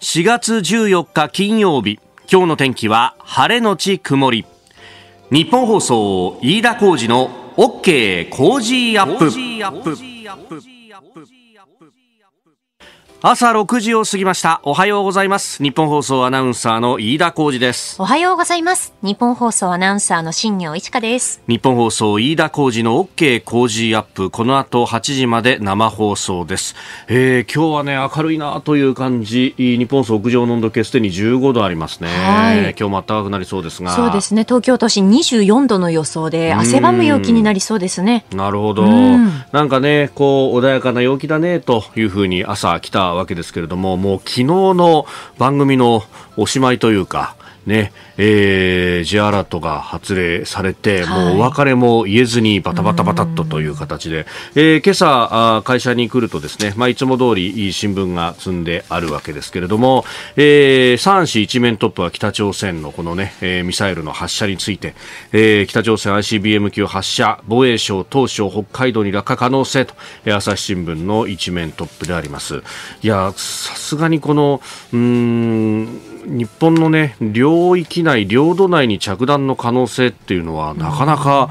4月14日金曜日今日の天気は晴れのち曇り日本放送飯田浩二の OK 工事アップ朝6時を過ぎましたおはようございます日本放送アナウンサーの飯田浩二ですおはようございます日本放送アナウンサーの新業一華です日本放送飯田浩二の OK 工事アップこの後8時まで生放送です、えー、今日はね明るいなという感じ日本放送屋上の温度計すでに15度ありますね今日も暖かくなりそうですがそうですね東京都心24度の予想で汗ばむ陽気になりそうですねなるほどんなんかねこう穏やかな陽気だねというふうに朝来たわけですけれどももう昨日の番組のおしまいというかね、えー、J アラートが発令されて、もうお別れも言えずにバタバタバタっとという形で、えー、今朝あ、会社に来るとですね、まあ、いつも通りいい新聞が積んであるわけですけれども、えー、3市一面トップは北朝鮮のこのね、えー、ミサイルの発射について、えー、北朝鮮 ICBM 級発射、防衛省当初北海道に落下可能性と、え朝日新聞の一面トップであります。いや、さすがにこの、うん、日本のね領域内、領土内に着弾の可能性っていうのはなかなか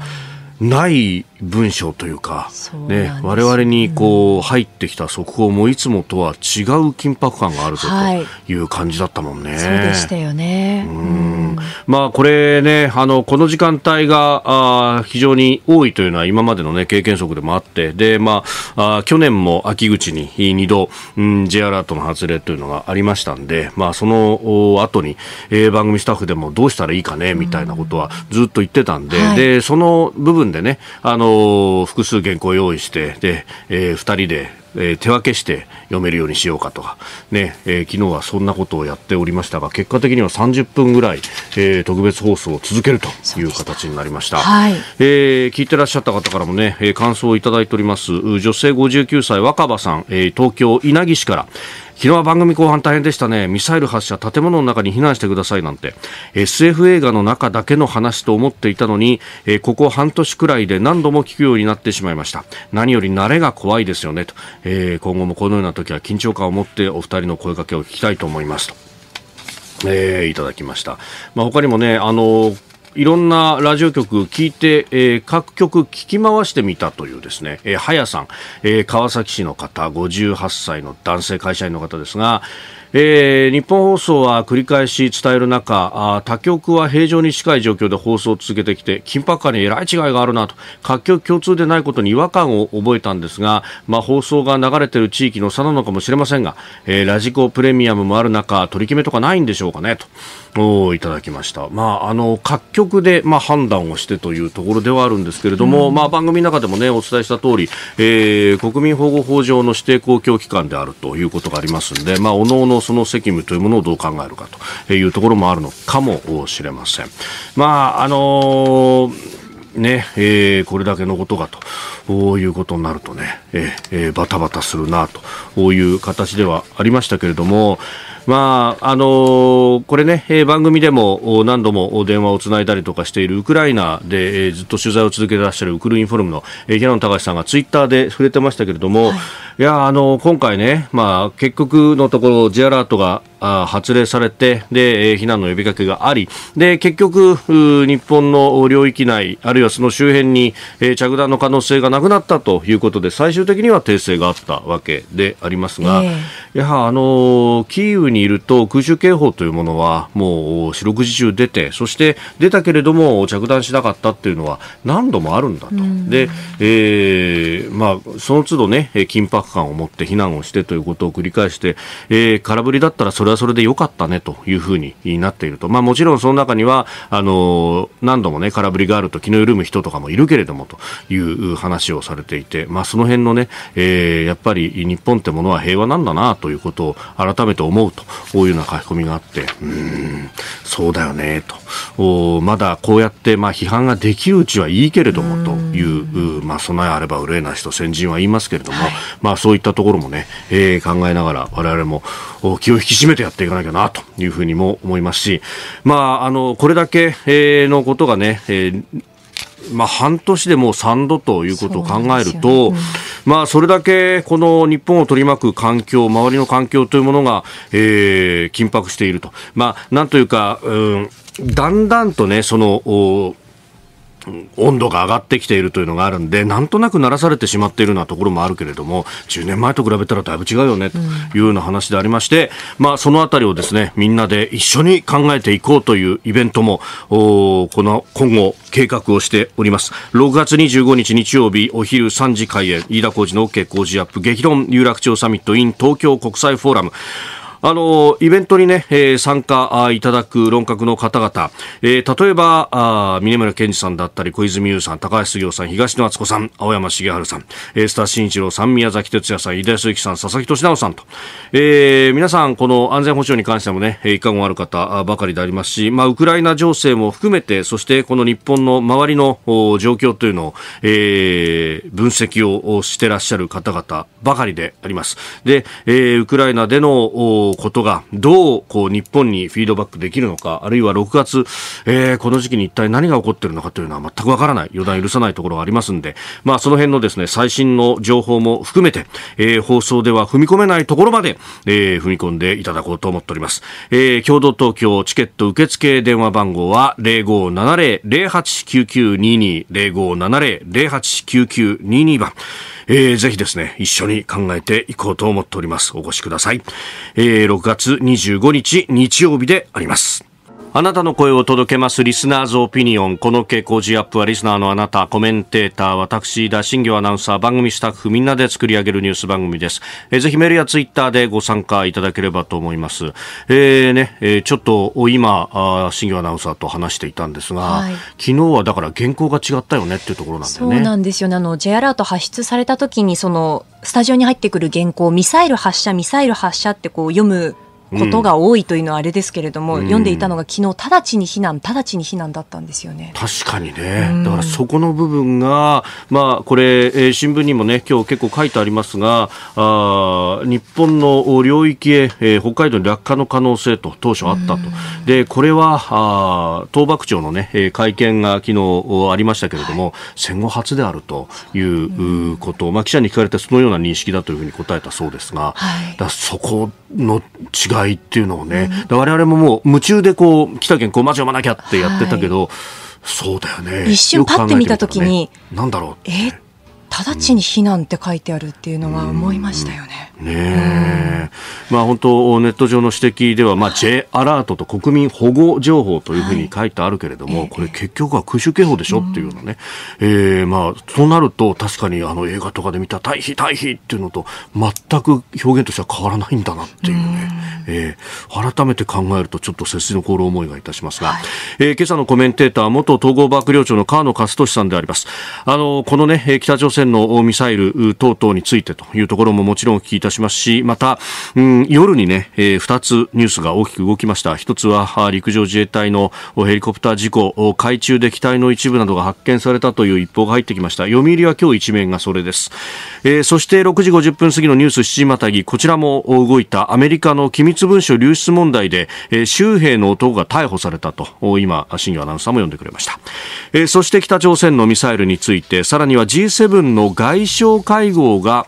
ない文章というか、ねね、我々にこう入ってきた速報もいつもとは違う緊迫感があるという感じだったもんね。はい、そうでしたよね、うん、まあ、これねあのこの時間帯があ非常に多いというのは今までの、ね、経験則でもあってで、まあ、あ去年も秋口に2度、うん、J アラートの発令というのがありましたんで、まあ、その後に、えー、番組スタッフでもどうしたらいいかねみたいなことはずっと言ってたんでうん、でその部分でねあの複数原稿用意してで、えー、2人でえー、手分けして読めるようにしようかとか、ねえー、昨日はそんなことをやっておりましたが結果的には30分ぐらい、えー、特別放送を続けるという形になりました、はい、えー、聞いてらっしゃった方からもね、えー、感想をいただいております女性59歳若葉さん、えー、東京稲城市から昨日は番組後半大変でしたね。ミサイル発射、建物の中に避難してくださいなんて、SF 映画の中だけの話と思っていたのに、えここ半年くらいで何度も聞くようになってしまいました。何より慣れが怖いですよねと。えー、今後もこのような時は緊張感を持ってお二人の声かけを聞きたいと思いますと。えー、いただきました。まあ、他にもね、あのーいろんなラジオ局聞いて、えー、各局聞き回してみたというですね、えー、はやさん、えー、川崎市の方、58歳の男性会社員の方ですが、えー、日本放送は繰り返し伝える中あ他局は平常に近い状況で放送を続けてきて緊迫感にえらい違いがあるなと各局共通でないことに違和感を覚えたんですが、まあ、放送が流れている地域の差なのかもしれませんが、えー、ラジコプレミアムもある中取り決めとかないんでしょうかねとおいただきました、まあ、あの各局で、まあ、判断をしてというところではあるんですけれども、うん、まあ、番組の中でも、ね、お伝えした通り、えー、国民保護法上の指定公共機関であるということがありますので、まあ、おのおのその責務というものをどう考えるかというところもあるのかもしれません。まああのーね、えー、これだけのことがということになるとね、えー、バタバタするなという形ではありましたけれども、まああのー、これね、えー、番組でも何度も電話をつないだりとかしているウクライナで、えー、ずっと取材を続けてらっしゃるウクルインフォルムの、えー、平野隆さんがツイッターで触れてましたけれども、はい、いやあのー、今回ね、まあ、結局のところ J アラートが発令されてで、えー、避難の呼びかけがありで結局、日本の領域内あるいはその周辺に、えー、着弾の可能性がなくなったということで最終的には訂正があったわけでありますが、えー、いやあのー、キーウににいると空襲警報というものはもう四六時中出てそして出たけれども着弾しなかったっていうのは何度もあるんだと、うん、でえーまあ、その都度、ね、緊迫感を持って避難をしてということを繰り返して、えー、空振りだったらそれはそれで良かったねというふうになっていると、まあ、もちろんその中にはあの何度も、ね、空振りがあると気の緩む人とかもいるけれどもという話をされていて、まあ、その辺のね、えー、やっぱり日本ってものは平和なんだなということを改めて思うと。とこういうような書き込みがあってうーんそうだよねとまだこうやってまあ批判ができるうちはいいけれどもというまあ、備えあれば憂いなしと先人は言いますけれども、はい、まあ、そういったところもね、えー、考えながら我々も気を引き締めてやっていかなきゃなというふうにも思いますし、まあ、あのこれだけ、えー、のことがね、えーまあ、半年でもう3度ということを考えると、ねうん、まあ、それだけこの日本を取り巻く環境、周りの環境というものが、えー、緊迫していると。まあ、なんというか、うんだんだんとね、その、温度が上がってきているというのがあるんでなんとなく慣らされてしまっているようなところもあるけれども10年前と比べたらだいぶ違うよねというような話でありまして、まあ、そのあたりをですねみんなで一緒に考えていこうというイベントもこの今後計画をしております6月25日日曜日お昼3時開演飯田浩司の OK 工事アップ激論有楽町サミット in 東京国際フォーラムあの、イベントにね、えー、参加いただく論客の方々、えー、例えば、あ峰村健二さんだったり、小泉優さん、高橋杉雄さん、東野敦子さん、青山茂春さん、えー、ター慎一郎さん、宮崎哲也さん、井田祐樹さん、佐々木俊直さんと、えー、皆さん、この安全保障に関してもね、いかがある方ばかりでありますし、まあ、ウクライナ情勢も含めて、そしてこの日本の周りの状況というのを、えー、分析をしてらっしゃる方々ばかりであります。で、えー、ウクライナでのことがどうこう日本にフィードバックできるのか、あるいは6月、えー、この時期に一体何が起こっているのかというのは全くわからない、予断許さないところはありますんで、まあ、その辺のですね、最新の情報も含めて、えー、放送では踏み込めないところまで、えー、踏み込んでいただこうと思っております。えー、共同東京チケット受付電話番号は0570-089922、0570-089922番。えー、ぜひですね、一緒に考えていこうと思っております。お越しください。えー6月25日日曜日であります。あなたの声を届けますリスナーズオピニオン。この傾向ジアップはリスナーのあなた、コメンテーター、私、田新業アナウンサー、番組スタッフ、みんなで作り上げるニュース番組です。えー、ぜひメールやツイッターでご参加いただければと思います。えー、ね、えー、ちょっと今、あ新業アナウンサーと話していたんですが、はい、昨日はだから原稿が違ったよねっていうところなんだよね。そうなんですよね。あの、J アラート発出された時に、その、スタジオに入ってくる原稿、ミサイル発射、ミサイル発射ってこう読むことが多いというのはあれですけれども、うん、読んでいたのが昨日直ちに避難直ちに避難だったんですよね確かにね、うん、だからそこの部分が、まあ、これ、えー、新聞にもね今日結構書いてありますがあ日本の領域へ、えー、北海道に落下の可能性と当初あったと、うん、でこれはあ東幕長の、ね、会見が昨日ありましたけれども、はい、戦後初であるということ、まあ、記者に聞かれてそのような認識だというふうに答えたそうですが、はい、だそこの違い代っていうのをね、うん、我々ももう夢中でこう北県こう町読まなきゃってやってたけど、はい、そうだよね一瞬パッて見た時に、ね、んだろうえ直ちに避難って書いてあるっていうのは思いましたよね。ねまあ、本当、ネット上の指摘では、まあ、J アラートと国民保護情報というふうに書いてあるけれども、はい、これ、結局は空襲警報でしょっていうのね、うん、えー、まあ、となると、確かにあの映画とかで見た退避、退避っていうのと、全く表現としては変わらないんだなっていうね、うん、えー、改めて考えると、ちょっと背筋の心思いがいたしますが、はい、えー、今朝のコメンテーター、元統合幕僚長の河野勝利さんであります。あのこのね北朝鮮のミサイル等々についてというところももちろんお聞きいたしますし、また、うん、夜にね、えー、2つニュースが大きく動きました。1つは陸上自衛隊のヘリコプター事故、海中で機体の一部などが発見されたという一報が入ってきました。読売は今日一面がそれです。えー、そして6時50分過ぎのニュース7時またぎ、こちらも動いたアメリカの機密文書流出問題で、えー、州兵の男が逮捕されたと、今、新庄アナウンサーも読んでくれました。えー、そして北朝鮮のミサイルについて、さらには G7 の外相会合が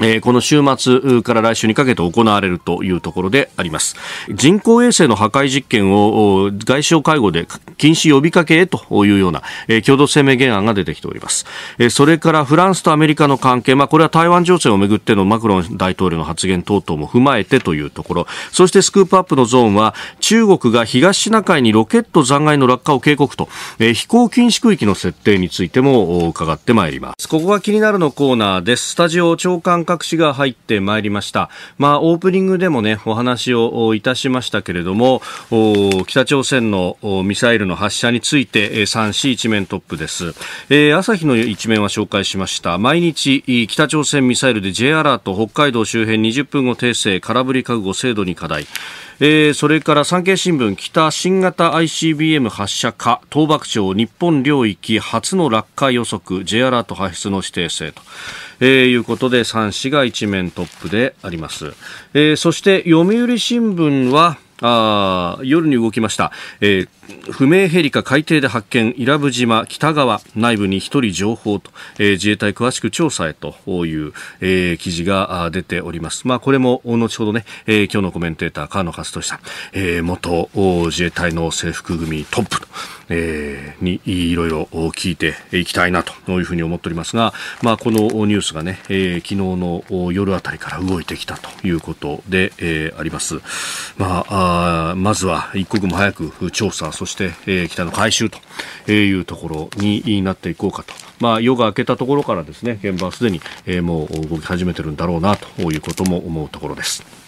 えこの週末から来週にかけて行われるというところであります人工衛星の破壊実験を外相会合で禁止呼びかけへというような、え共同声明原案が出てきております、えそれからフランスとアメリカの関係、まあ、これは台湾情勢をめぐってのマクロン大統領の発言等々も踏まえてというところそしてスクープアップのゾーンは中国が東シナ海にロケット残骸の落下を警告と、え飛行禁止区域の設定についても伺ってまいりますここが気になるのコーナーですスタジオ長官感覚が入ってまいりました。まあ、オープニングでもね、お話をいたしましたけれども、北朝鮮のミサイルの発射について、3紙一面トップです。えー、朝日の一面は紹介しました。毎日、北朝鮮ミサイルで J アラート、北海道周辺20分後訂正、空振り覚悟、制度に課題。えー、それから産経新聞北新型 ICBM 発射か東爆町日本領域初の落下予測 J アラート発出の指定性と、えー、いうことで3紙が一面トップであります、えー、そして読売新聞はあ夜に動きました、えー、不明ヘリか海底で発見伊良部島北側内部に1人情報と、えー、自衛隊詳しく調査へという、えー、記事が出ております、まあ、これも後ほどね、え今日のコメンテーター川野勝利さん、え元自衛隊の制服組トップと。えー、にいろいろ聞いていきたいなというふうに思っておりますが、まあ、このニュースがね、えー、昨日の夜あたりから動いてきたということで、えー、あります。まあ、あまずは一刻も早く調査、そして、えー、北の回収というところになっていこうかと。まあ、夜が明けたところからですね、現場はすでに、えー、もう動き始めてるんだろうなということも思うところです。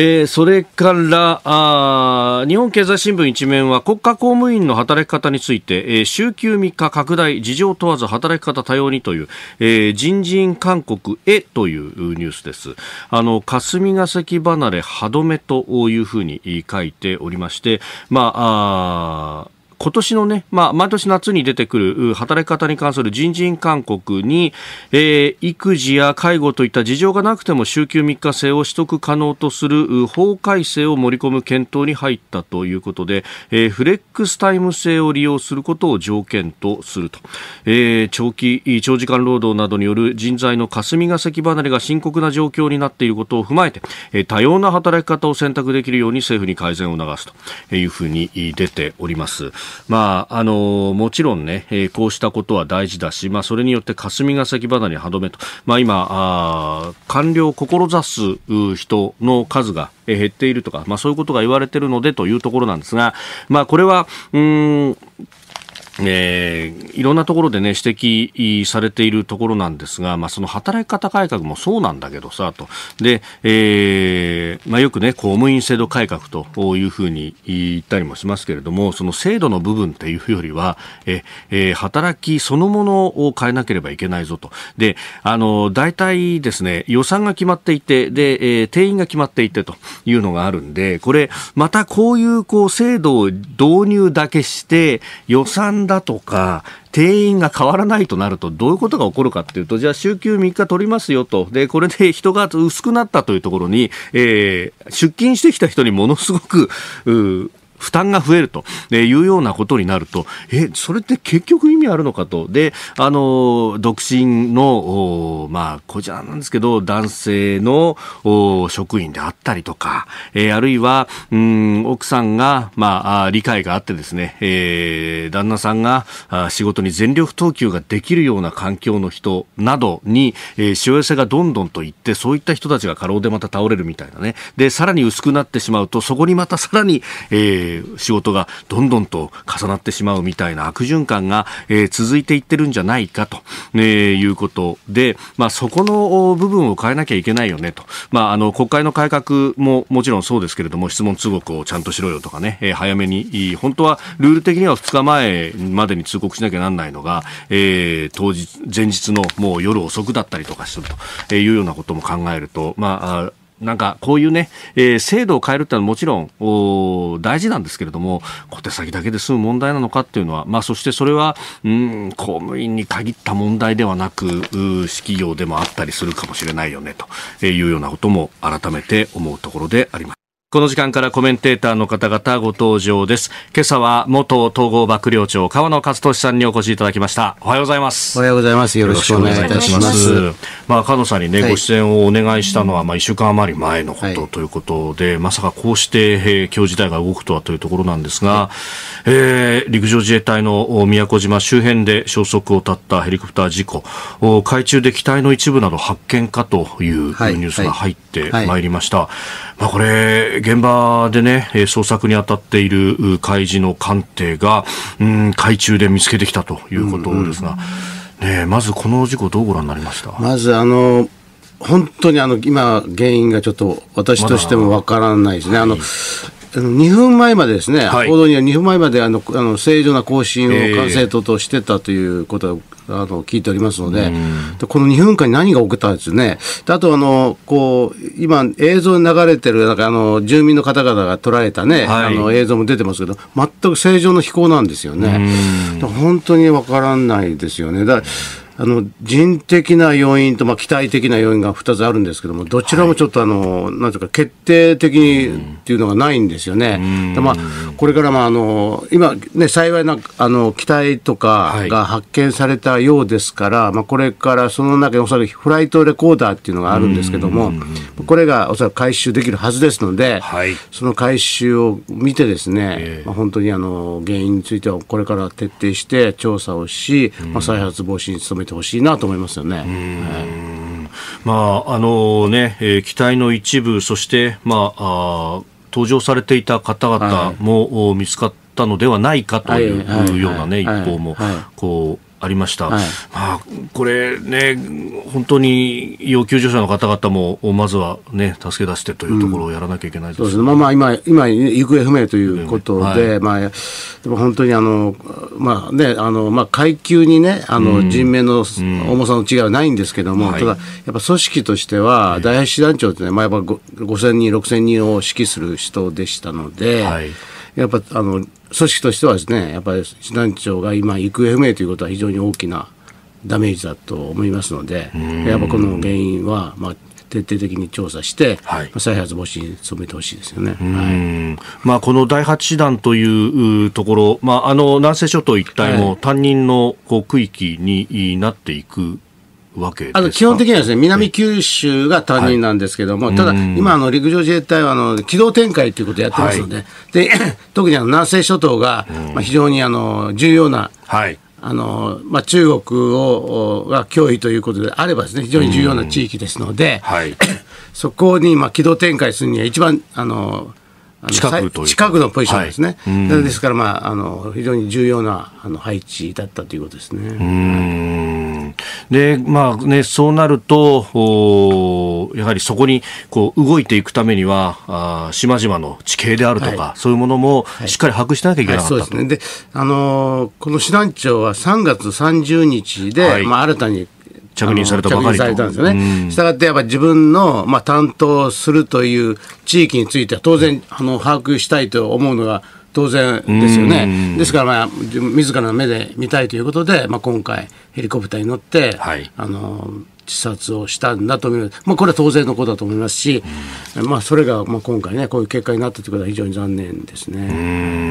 えー、それからあ日本経済新聞一面は国家公務員の働き方について、えー、週休3日拡大事情問わず働き方多様にという、えー、人院勧告へというニュースですあの霞が関離れ歯止めというふうに書いておりましてまあ今年のね、まあ、毎年夏に出てくる働き方に関する人事勧告に、えー、育児や介護といった事情がなくても週休3日制を取得可能とする法改正を盛り込む検討に入ったということで、えー、フレックスタイム制を利用することを条件とすると、えー、長期長時間労働などによる人材の霞が関離れが深刻な状況になっていることを踏まえて、えー、多様な働き方を選択できるように政府に改善を促すというふうに出ております。まあ、あの、もちろんね、えこうしたことは大事だし、まあ、それによって霞が関離れに歯止めと、まあ、今、あ官僚を志す人の数が減っているとか、まあ、そういうことが言われているのでというところなんですが、まあ、これは、うん、えー、いろんなところでね、指摘されているところなんですが、まあ、その働き方改革もそうなんだけどさ、と。で、えー、まあ、よくね、公務員制度改革というふうに言ったりもしますけれども、その制度の部分っていうよりは、え、えー、働きそのものを変えなければいけないぞと。で、あの、大体ですね、予算が決まっていて、で、えー、定員が決まっていてというのがあるんで、これ、またこういう、こう、制度を導入だけして、予算だとか、定員が変わらないとなると、どういうことが起こるかっていうと、じゃあ、週休3日取りますよと、でこれで人が薄くなったというところに、えー、出勤してきた人にものすごく負担が増えるというようなことになると、え、それって結局意味あるのかと。で、あの、独身の、まあ、こちらなんですけど、男性の職員であったりとか、えー、あるいは、うん、奥さんが、まあ、理解があってですね、えー、旦那さんが仕事に全力投球ができるような環境の人などに、えー、しわ寄せがどんどんといって、そういった人たちが過労でまた倒れるみたいなね。で、さらに薄くなってしまうと、そこにまたさらに、えーえー、仕事がどんどんと重なってしまうみたいな悪循環が、えー、続いていってるんじゃないかと、えー、いうことで、まあ、そこの部分を変えなきゃいけないよねと、まあ、あの国会の改革ももちろんそうですけれども質問通告をちゃんとしろよとかね、えー、早めに本当はルール的には2日前までに通告しなきゃなんないのが、えー、当日前日のもう夜遅くだったりとかするというようなことも考えると、まあ、なんかこういうね、えー、制度を変えるってのはもちろんお大事なんですけれども小手先だけで済む問題なのかっていうのは、まあ、そしてそれはうん公務員に限った問題ではなく私企業でもあったりするかもしれないよねというようなことも改めて思うところであります。この時間からコメンテーターの方々ご登場です。今朝は元統合幕僚長、河野勝利さんにお越しいただきました。おはようございます。おはようございます。よろしくお願いいたします。まあ、加藤さんにね、ご出演をお願いしたのは、まあ、1週間余り前のことということで、はい、まさかこうして、えー、今日事態が動くとはというところなんですが、はい、えー、陸上自衛隊の宮古島周辺で消息を絶ったヘリコプター事故、海中で機体の一部など発見かというニュースが入ってまいりました。はい、まあ、これ、現場でね、捜索に当たっている海自の艦艇が、うん、海中で見つけてきたということですが、うんうんね、まずこの事故、どうご覧になりましたまずあの本当にあの今、原因がちょっと私としてもわからないですね。まあの、はい2分前までですね、はい、報道には2分前まであのあの正常な更新を管制塔としてたということがあの聞いておりますので、でこの2分間に何が起きたんですよね。あとあのこう今映像に流れてるなんかあの住民の方々が捉えたね、はい、あの映像も出てますけど、全く正常の飛行なんですよね。本当にわからないですよね。だあの人的な要因と、まあ、期待的な要因が2つあるんですけども、どちらもちょっとあの、はい、なんとか決定的にっていうのがないんですよね。まあ、これから、まあ、あの今、ね、幸いなあの機体とかが発見されたようですから、はい、まあ、これからその中におそらくフライトレコーダーっていうのがあるんですけども、これがおそらく回収できるはずですので、はい、その回収を見て、ですね、えー、まあ、本当にあの原因についてはこれから徹底して調査をし、まあ、再発防止に努めてほしいなと思いますよね。まああのね、えー、機体の一部そしてまああ登場されていた方々も見つかったのではないかというい、うようなね、一報もはい、こう。ありました、はい、まあ、これね、本当に要救助者の方々もまずは、ね、助け出してというところをやらなきゃいけないです、ねうん、そうですねまあ、まあ今、今、行方不明ということで、はい、まあ、でも本当にあの、まあねあのまあ、階級に、ね、あの人命の重さの違いはないんですけども、うんうん、ただ、やっぱ組織としては、第8師団長ってね、まあ、やっぱ5000人、6000人を指揮する人でしたので。はいやっぱあの組織としてはですねやっぱり師団長が今行方不明ということは非常に大きなダメージだと思いますのでやっぱこの原因は、まあ、徹底的に調査して、はい、再発防止に努めてほしいですよね、はいまあ、この第8師団というところ、まあ、あの南西諸島一帯も担任のこう区域になっていくわけあの基本的にはですね、南九州が担任なんですけども、はい、ただ、今、あの陸上自衛隊はあの機動展開ということをやってますので、はい、で 特にあの南西諸島が、まあ、非常にあの重要な、はい、あのまあ、中国をが脅威ということであればです、ね、非常に重要な地域ですので、はい、そこに、まあ、軌道展開するには、一番あの近く近くのポジションですね、はい、ですから、まあ、あの非常に重要なあの配置だったということですね。でまあね、そうなるとお、やはりそこにこう動いていくためには、あ島々の地形であるとか、はい、そういうものもしっかり把握しなきゃいけなかった、はい、そうですねであのー、この師団長は3月30日で、まあ、新たに着任されたばかりと。着任されたんですよね。したがってやっぱ自分の、まあ、担当するという地域については当然、あの、把握したいと思うのが、当然ですよね、ですから、まあ、自らの目で見たいということで、まあ、今回、ヘリコプターに乗って、はい、あの自殺をしたんだという、まあ、これは当然のことだと思いますし、まあ、それがまあ今回ね、こういう結果になったということは非常に残念ですね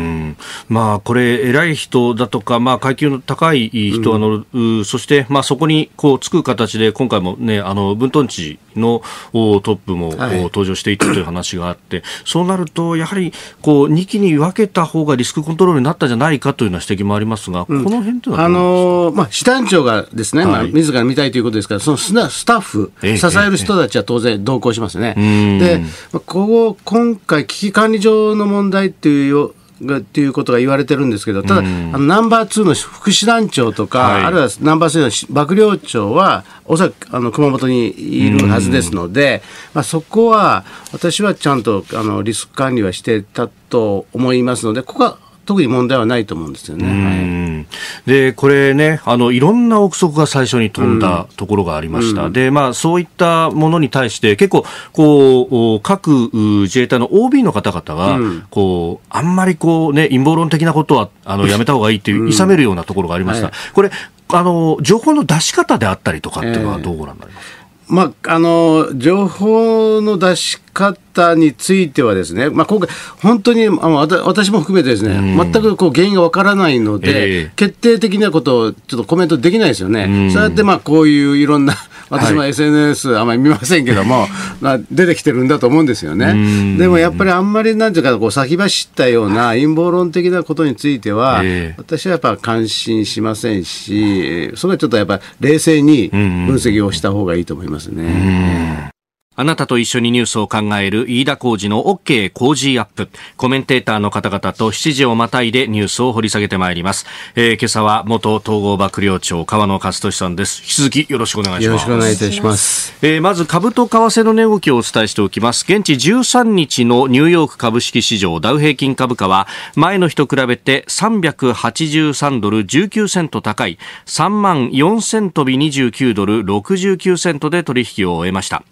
まあ、これ、偉い人だとか、まあ、階級の高い人が乗る、うん、そして、まあ、そこにこうつく形で、今回も、ね、あの分屯地のトップも、はい、登場していたという話があって、そうなると、やはりこう2期に分けた方がリスクコントロールになったじゃないかというような指摘もありますが、うん、この辺というのはあのー、まあ、師団長がですね、はい、まあ、自ら見たいということですから、そのスタッフ、支える人たちは当然同行しますね。で、ここ今回、危機管理上の問題っていうよっていうことが言われてるんですけど、ただ、あのナンバー2の副師団長とか、はい、あるいはナンバー3の幕僚長は、おそらくあの熊本にいるはずですので、まあ、そこは私はちゃんとあのリスク管理はしてたと思いますので、ここは特に問題はないと思うんですよね。で、これね、あの、いろんな憶測が最初に飛んだところがありました。うん、で、まあ、そういったものに対して、結構、こう、各自衛隊の OB の方々が、うん、こう、あんまりこうね、陰謀論的なことは、あの、やめたほうがいいっていう、いさめるようなところがありました。うんはい、これ、あの、情報の出し方であったりとかっていうのはどうご覧になりますか、えーまあ、あの情報の出し方についてはですね、まあ、今回、本当にあの私も含めてですね、全くこう原因がわからないので、えー、決定的なことをちょっとコメントできないですよね。そうやってまあこういういろんな私も SNS あまり見ませんけども、はい、まあ出てきてるんだと思うんですよね。でもやっぱりあんまりなんていうかこう先走ったような陰謀論的なことについては、えー、私はやっぱ感心しませんし、それはちょっとやっぱ冷静に分析をした方がいいと思いますね。あなたと一緒にニュースを考える飯田浩二の OK 工事アップ。コメンテーターの方々と7時をまたいでニュースを掘り下げてまいります。えー、今朝は元統合幕僚長河野勝利さんです。引き続きよろしくお願いします。よろしくお願いいたします。えー、まず株と為替の値動きをお伝えしておきます。現地13日のニューヨーク株式市場ダウ平均株価は前の日と比べて383ドル19セント高い3万4000飛び29ドル69セントで取引を終えました。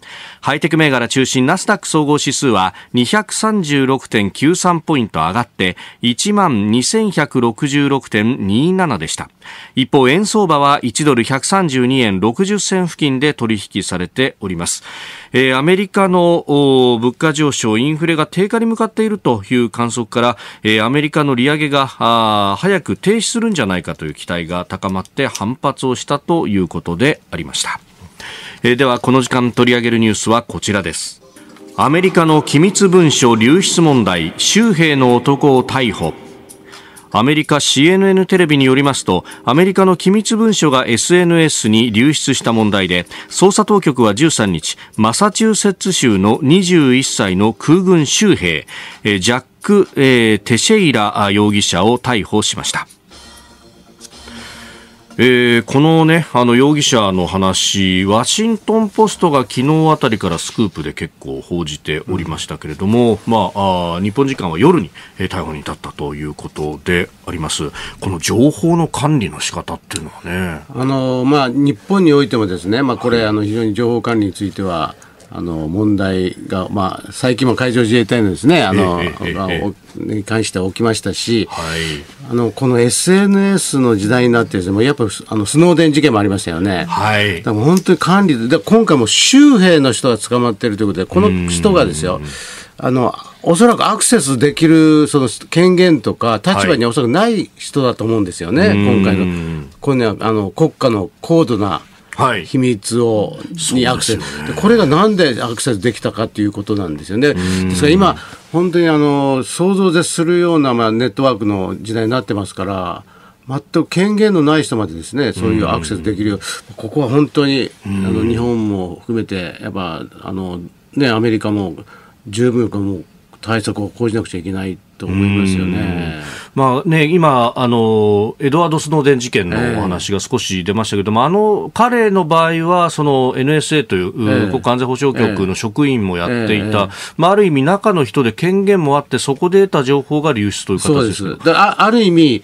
イテク銘柄中心ナスダック総合指数は236.93ポイント上がって12,166.27でした。一方、円相場は1ドル132円60銭付近で取引されております。えー、アメリカの物価上昇、インフレが低下に向かっているという観測から、えー、アメリカの利上げが早く停止するんじゃないかという期待が高まって反発をしたということでありました。えー、ではこの時間取り上げるニュースはこちらですアメリカの機密文書流出問題州兵の男を逮捕アメリカ CNN テレビによりますとアメリカの機密文書が SNS に流出した問題で捜査当局は13日マサチューセッツ州の21歳の空軍州兵ジャック・テシェイラ容疑者を逮捕しましたえー、このね、あの容疑者の話、ワシントン・ポストが昨日あたりからスクープで結構報じておりましたけれども、うん、まあ日本時間は夜に逮捕に至ったということであります。この情報の管理の仕方っていうのはね。あのまあ、日本においてもですね、まあ、これ、はい、あの非常に情報管理については、あの問題が、まあ、最近も海上自衛隊のですね、あの、えええ、に関しては起きましたし、はい、あの、この SNS の時代になってですね、もうやっぱあのスノーデン事件もありましたよね。はい。だ本当に管理で、今回も州兵の人が捕まっているということで、この人がですよ、あの、おそらくアクセスできるその権限とか立場におそらくない人だと思うんですよね、はい、今回の、このあの国家の高度なはい、秘密を、にアクセス、はね、これがなんでアクセスできたかということなんですよね。ですから今、本当にあの想像でするような、まあ、ネットワークの時代になってますから。全く権限のない人までですね、そういうアクセスできるよう、うここは本当に、あの日本も含めて、やっぱあの、ね、アメリカも十分かも対策を講じなくちゃいけないと思いますよね,、まあね、今あの、エドワード・スノーデン事件のお話が少し出ましたけども、えー、あの彼の場合はその NSA という、えー、国家安全保障局の職員もやっていた、えー、まあ、ある意味、中の人で権限もあって、そこで得た情報が流出という形ですそうですあある意味、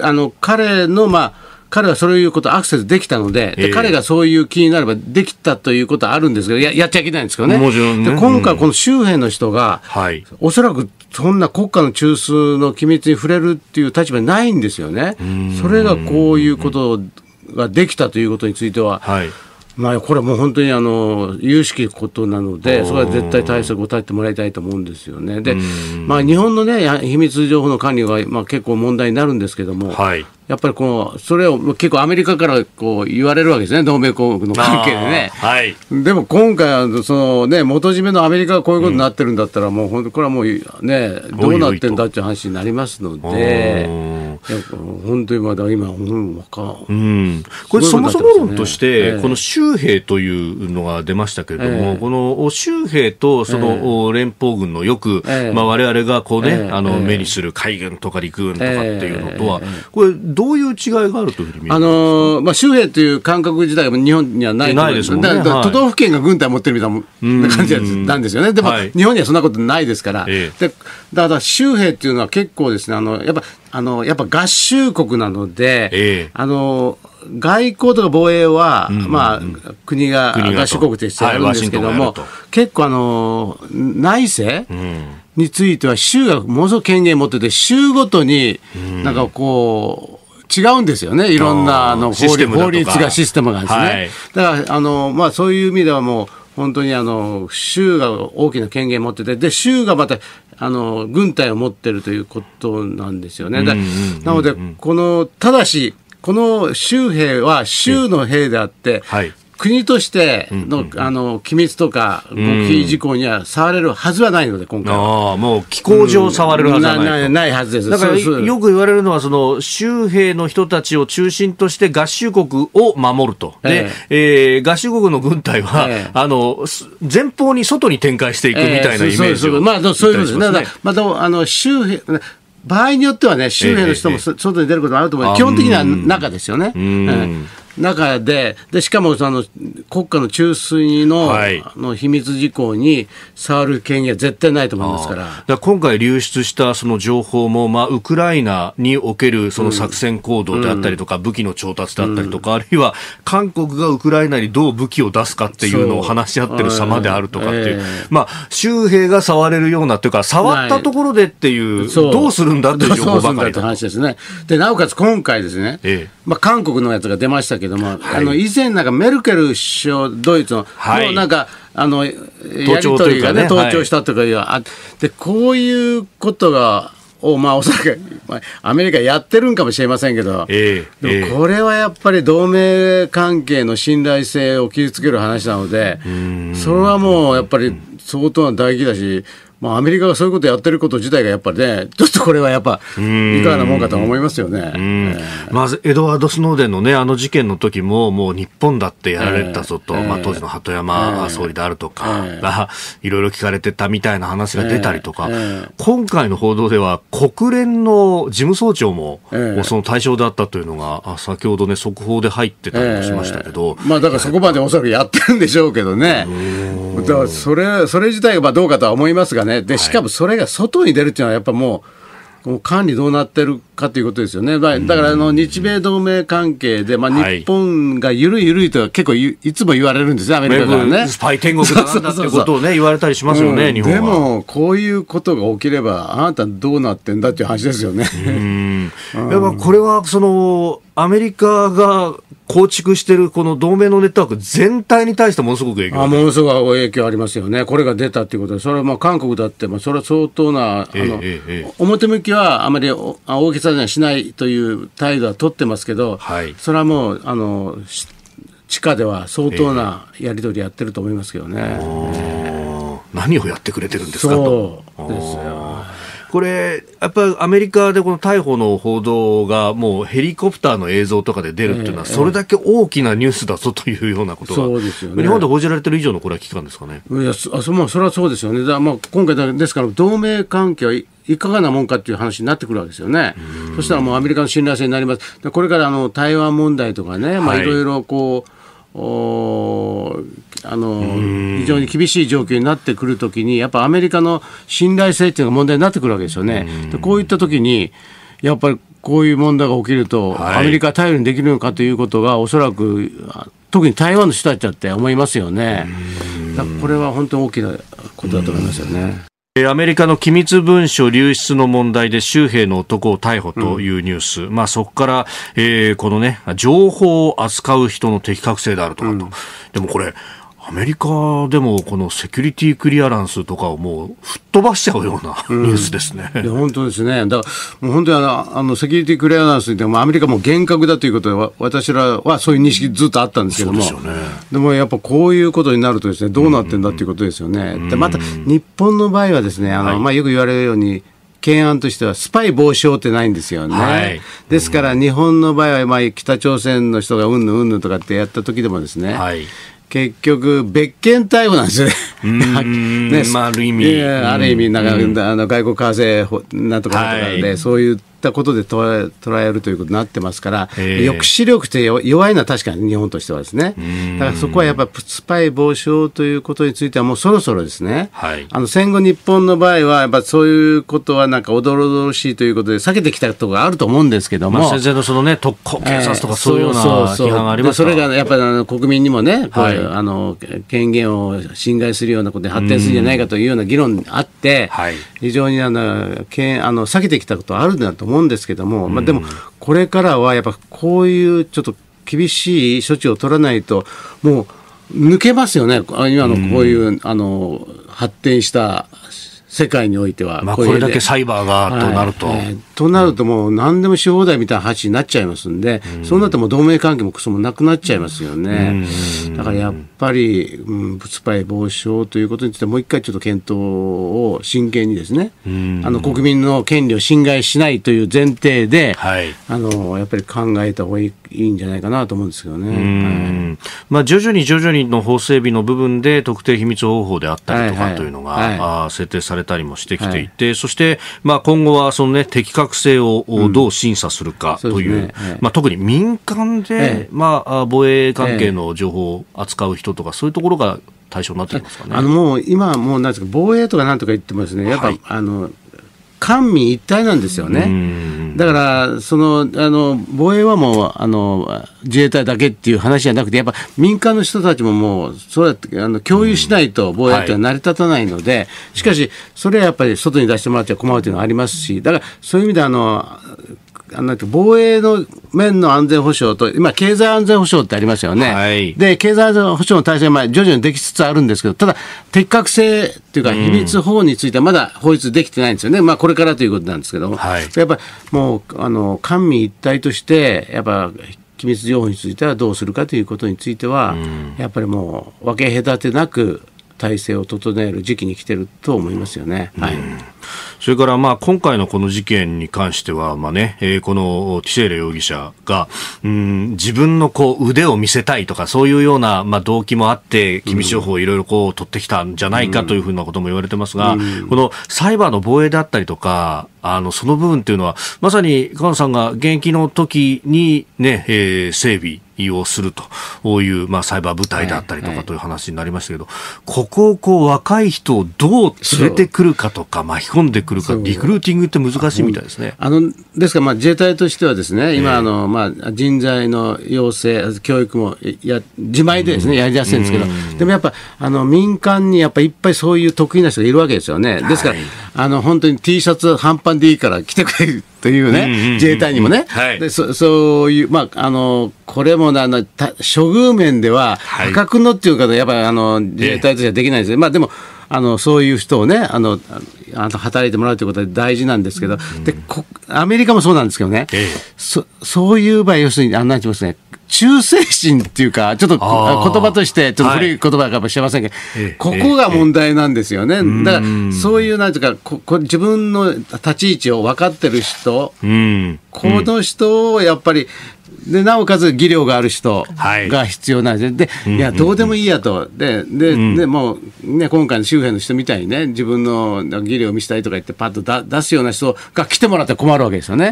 あの彼の、まあ彼はそういうことアクセスできたので、えー、彼がそういう気になればできたということはあるんですけど、ややっちゃいけないんですけどね。ね今回この周辺の人が、うん、はい、おそらくそんな国家の中枢の機密に触れるっていう立場ないんですよね。それがこういうことができたということについては、はい、まあ、これはもう本当にあの有識ことなので、それは絶対対策を立ててもらいたいと思うんですよね。で、まあ、日本の、ね、秘密情報の管理は、まあ結構問題になるんですけども、はい、やっぱりこのそれを結構アメリカからこう言われるわけですね、同盟国の関係でね。はい、でも今回はその、ね、元締めのアメリカがこういうことになってるんだったら、もう本当、これはもうね、どうなってんだっていう話になりますので、本当にまだ今、うん、わかうん、これ、そもそも論として、この州兵というのが出ましたけれども、この州兵とその連邦軍のよく、われわれがこう、ねあの目にする海軍とか陸軍とかっていうのとは、これ、どういう違いがあるというふうに見えますあのー、まあ、州兵という感覚自体は日本にはないないですもんね。だ都道府県が軍隊を持ってるみたいな感じなんですよね。でも、はい、日本にはそんなことないですから。ええ、でだから州兵というのは結構ですね、あのやっぱあのやっぱ合衆国なので、え、あの外交とか防衛は、うんうんうん、まあ、国が合衆国としてやるんですけども、はい、結構あの内政、うんについては州がものすごく権限を持ってて州ごとになんかこう。違うんですよね、いろんなあの法律が、システムがですね。はい、だからあの、まあ、そういう意味ではもう本当にあの州が大きな権限を持ってて、で州がまたあの軍隊を持ってるということなんですよね。なので、このただし、この州兵は州の兵であって、はい、国としての,、あの機密とか極秘事項には触れるはずはないので、今回は。あもう機構上触れるはずはない,、うん、ないはずですだからよく言われるのは、その州兵の人たちを中心として合衆国を守ると、でええー、合衆国の軍隊は、えー、あの前方に外に展開していくみたいなイメージまあ、そういうことですね。だまたあの州兵場合によってはね、周辺の人も外に出ることもあると思う、えー、基本的には中ですよね。うんうん中ででしかもその国家の中枢の,、はい、の秘密事項に触る権限は絶対ないと思いますからだ今回流出したその情報も、まあ、ウクライナにおけるその作戦行動であったりとか、うん、武器の調達であったりとか、うん、あるいは韓国がウクライナにどう武器を出すかっていうのを話し合ってる様であるとかっていう、えー、まあ、周兵が触れるようなというか触ったところでっていう,、どうするんだっていう情報ばかりだと。なおかつ今回ですね、えー、まあ、韓国のやつが出ましたけども、はい、あの以前、なんかメルケル首相、ドイツの、はい、なんか、あのやり取りがね、登頂したとかいう、はい、でこういうことが、おまあ、おそらく、まあ、アメリカやってるんかもしれませんけど、えー、でもこれはやっぱり同盟関係の信頼性を傷つける話なので、それはもうやっぱり相当な大事だし、まあ、アメリカがそういうことやってること自体がやっぱりね、ちょっとこれはやっぱ、いかがなもんかと思いますよね、えー、まず、エドワード・スノーデンのね、あの事件の時も、もう日本だってやられたぞと、えー、まあ、当時の鳩山総理であるとか、が、いろいろ聞かれてたみたいな話が出たりとか、今回の報道では、国連の事務総長も、その対象だったというのが、先ほどね、速報で入ってたりもしましたけど、まあ、だからそこまでおそらくやってるんでしょうけどね、だからそれそれ自体がどうかとは思いますがね。ね。で、しかもそれが外に出るっていうのはやっぱもう、管理どうなってるかということですよね、だからあの日米同盟関係で、まあ、日本がゆるゆるいと結構いつも言われるんですね、アメリカからね。スパイ天国だなんだってことをね、言われたりしますよね、日本でも、こういうことが起きれば、あなたどうなってんだっていう話ですよね。うん、やっぱこれはそのアメリカが構築してるこの同盟のネットワーク全体に対してものすごく影響あものすごく影響ありますよね、これが出たということで、それはまあ韓国だって、まあ、それは相当な、あの、え表向きはあまり大げさにはしないという態度は取ってますけど、はい、それはもうあの、地下では相当なやり取りやってると思いますけどね。ええ、何をやってくれてるんですかと。そうですよこれ、やっぱりアメリカでこの逮捕の報道が、もうヘリコプターの映像とかで出るっていうのは、それだけ大きなニュースだぞというようなことが、そうですよね、日本で報じられてる以上のこれは危機感ですかね。いやそもうそれはそうですよね、だまあ、今回、ですから、同盟関係はいいかがなもんかっていう話になってくるわけですよね。そしたらもうアメリカの信頼性になります。これからあの台湾問題とかね、まあ、いろいろこう、はいおあの非常に厳しい状況になってくるときに、やっぱアメリカの信頼性っていうのが問題になってくるわけですよね。でこういったときに、やっぱりこういう問題が起きると、はい、アメリカ頼りにできるのかということが、おそらく、特に台湾の人たちだって思いますよね。これは本当に大きなことだと思いますよね。アメリカの機密文書流出の問題で州兵の男を逮捕というニュース、うん、まあ、そこから、えー、このね情報を扱う人の適格性であるとかと、うん、でもこれメリカでもこのセキュリティクリアランスとかをもう吹っ飛ばしちゃうようなニュースですね。うん、本当ですね。だからもう本当にあのあのセキュリティクリアランスにてもアメリカも厳格だということで私らはそういう認識ずっとあったんですけども、でね、でもやっぱこういうことになるとですねどうなってんだということですよね。でまた日本の場合はですねあの、はい、まあよく言われるように懸案としてはスパイ防止法ってないんですよね。はい、ですから日本の場合は、まあ、北朝鮮の人がうんぬんうんぬんとかってやった時でもですね、はい、結局別件逮捕なんですよね。ねまあ、ある意味。ある意味なんか、あの外国為替なんとかなとかで、そういうったことで捉え捉えるということになってますから、えー、抑止力って弱いのは確かに日本としてはですね、だからそこはやっぱりスパイ防止法ということについては、もうそろそろですね、はい、あの戦後、日本の場合は、やっぱそういうことはなんか驚どしいということで、避けてきたところがあると思うんですけども、まあ、先生のその、ね、特攻警察とか、そういうような批判があります、えー、それがやっぱりあの国民にもね、はい、あの権限を侵害するようなことで発展するんじゃないかというような議論あって、はい、非常にあのけあの避けてきたことはあるんだと思思うんですけども、まあ、でも、これからはやっぱこういうちょっと厳しい処置を取らないと、もう抜けますよね、今のこういう、あの発展した世界においては、まあ、これだけサイバーがとなると、はいえー、となると、もう何でもし放題みたいな話になっちゃいますんで、うん、そうなっても同盟関係もクソもなくなっちゃいますよね、うん、だからやっぱり、うん、物パ防止法ということについて、もう一回ちょっと検討を真剣にですね、うん、あの国民の権利を侵害しないという前提で、はい、あのやっぱり考えた方がいいんじゃないかなと思うんですけどね、はい、まあ、徐々に徐々にの法整備の部分で、特定秘密方法であったりとかというのが、はいはい、設定されれたりもしてきていて、はい、そして、まあ、今後はその、ね、適格性をどう審査するかという、うんうねはい、まあ、特に民間で、まあ、防衛関係の情報を扱う人とか、そういうところが対象になってきますかね。あのもう今はもうなんですか防衛とかなんとか言ってますね、やっぱ、はい、あの官民一体なんですよね。だからそのあの防衛はもうあの自衛隊だけっていう話じゃなくてやっぱ民間の人たちももうそうやってあの共有しないと防衛って成り立たないので、はい、しかしそれはやっぱり外に出してもらっては困るというのはありますしだからそういう意味であのなん防衛の面の安全保障と、今、経済安全保障ってありますよね、はい、で経済安全保障の体制は徐々にできつつあるんですけど、ただ、適格性というか、秘密法についてはまだ法律できてないんですよね、うん、まあ、これからということなんですけども、はい、やっぱりもうあの、官民一体として、やっぱ機密情報についてはどうするかということについては、うん、やっぱりもう分け隔てなく体制を整える時期に来てると思いますよね。はい、それからまあ今回のこの事件に関しては、まあねえー、このティシェーレ容疑者がうん自分のこう腕を見せたいとかそういうような、まあ、動機もあって機密情報をいろいろ取ってきたんじゃないかというふうなことも言われてますが、このサイバーの防衛であったりとかあのその部分というのはまさに河野さんが現役の時にね、えー、整備をするという、まあ、サイバー部隊だったりとかという話になりましたけど、はいはい、ここをこう若い人をどう連れてくるかとか巻き込んでくるか、リクルーティングって難しいみたいですね。あのですから、自衛隊としてはですね、今、あのまあ、人材の養成、教育もや自前でです、ねやりやすいんですけど、でもやっぱあの民間にやっぱいっぱいそういう得意な人がいるわけですよね。ですから、あの本当に T シャツ、半端でいいから来てくれる。というね、自衛隊にもね、はい、でそそういう、まあ、あのこれもあの処遇面では、破格のっていうか、やっぱりあの自衛隊としてはできないですね、まあ、でも、あのそういう人をねあのあの働いてもらうということは大事なんですけど、うん、でアメリカもそうなんですけどね、ええ、そそういう場合要するにあんなにしますね忠誠心っていうか、ちょっと言葉として、ちょっと古い言葉かもしれませんけど、はい、ここが問題なんですよね。だから、そういう、なんていうかここ、自分の立ち位置を分かってる人、この人をやっぱり、でなおかつ技量がある人が必要なんではい、で、いや、どうでもいいやと、で、で、うん、でもう、ね、今回の周辺の人みたいにね、自分の技量を見せたいとか言って、パッとだ出すような人が来てもらって困るわけですよね。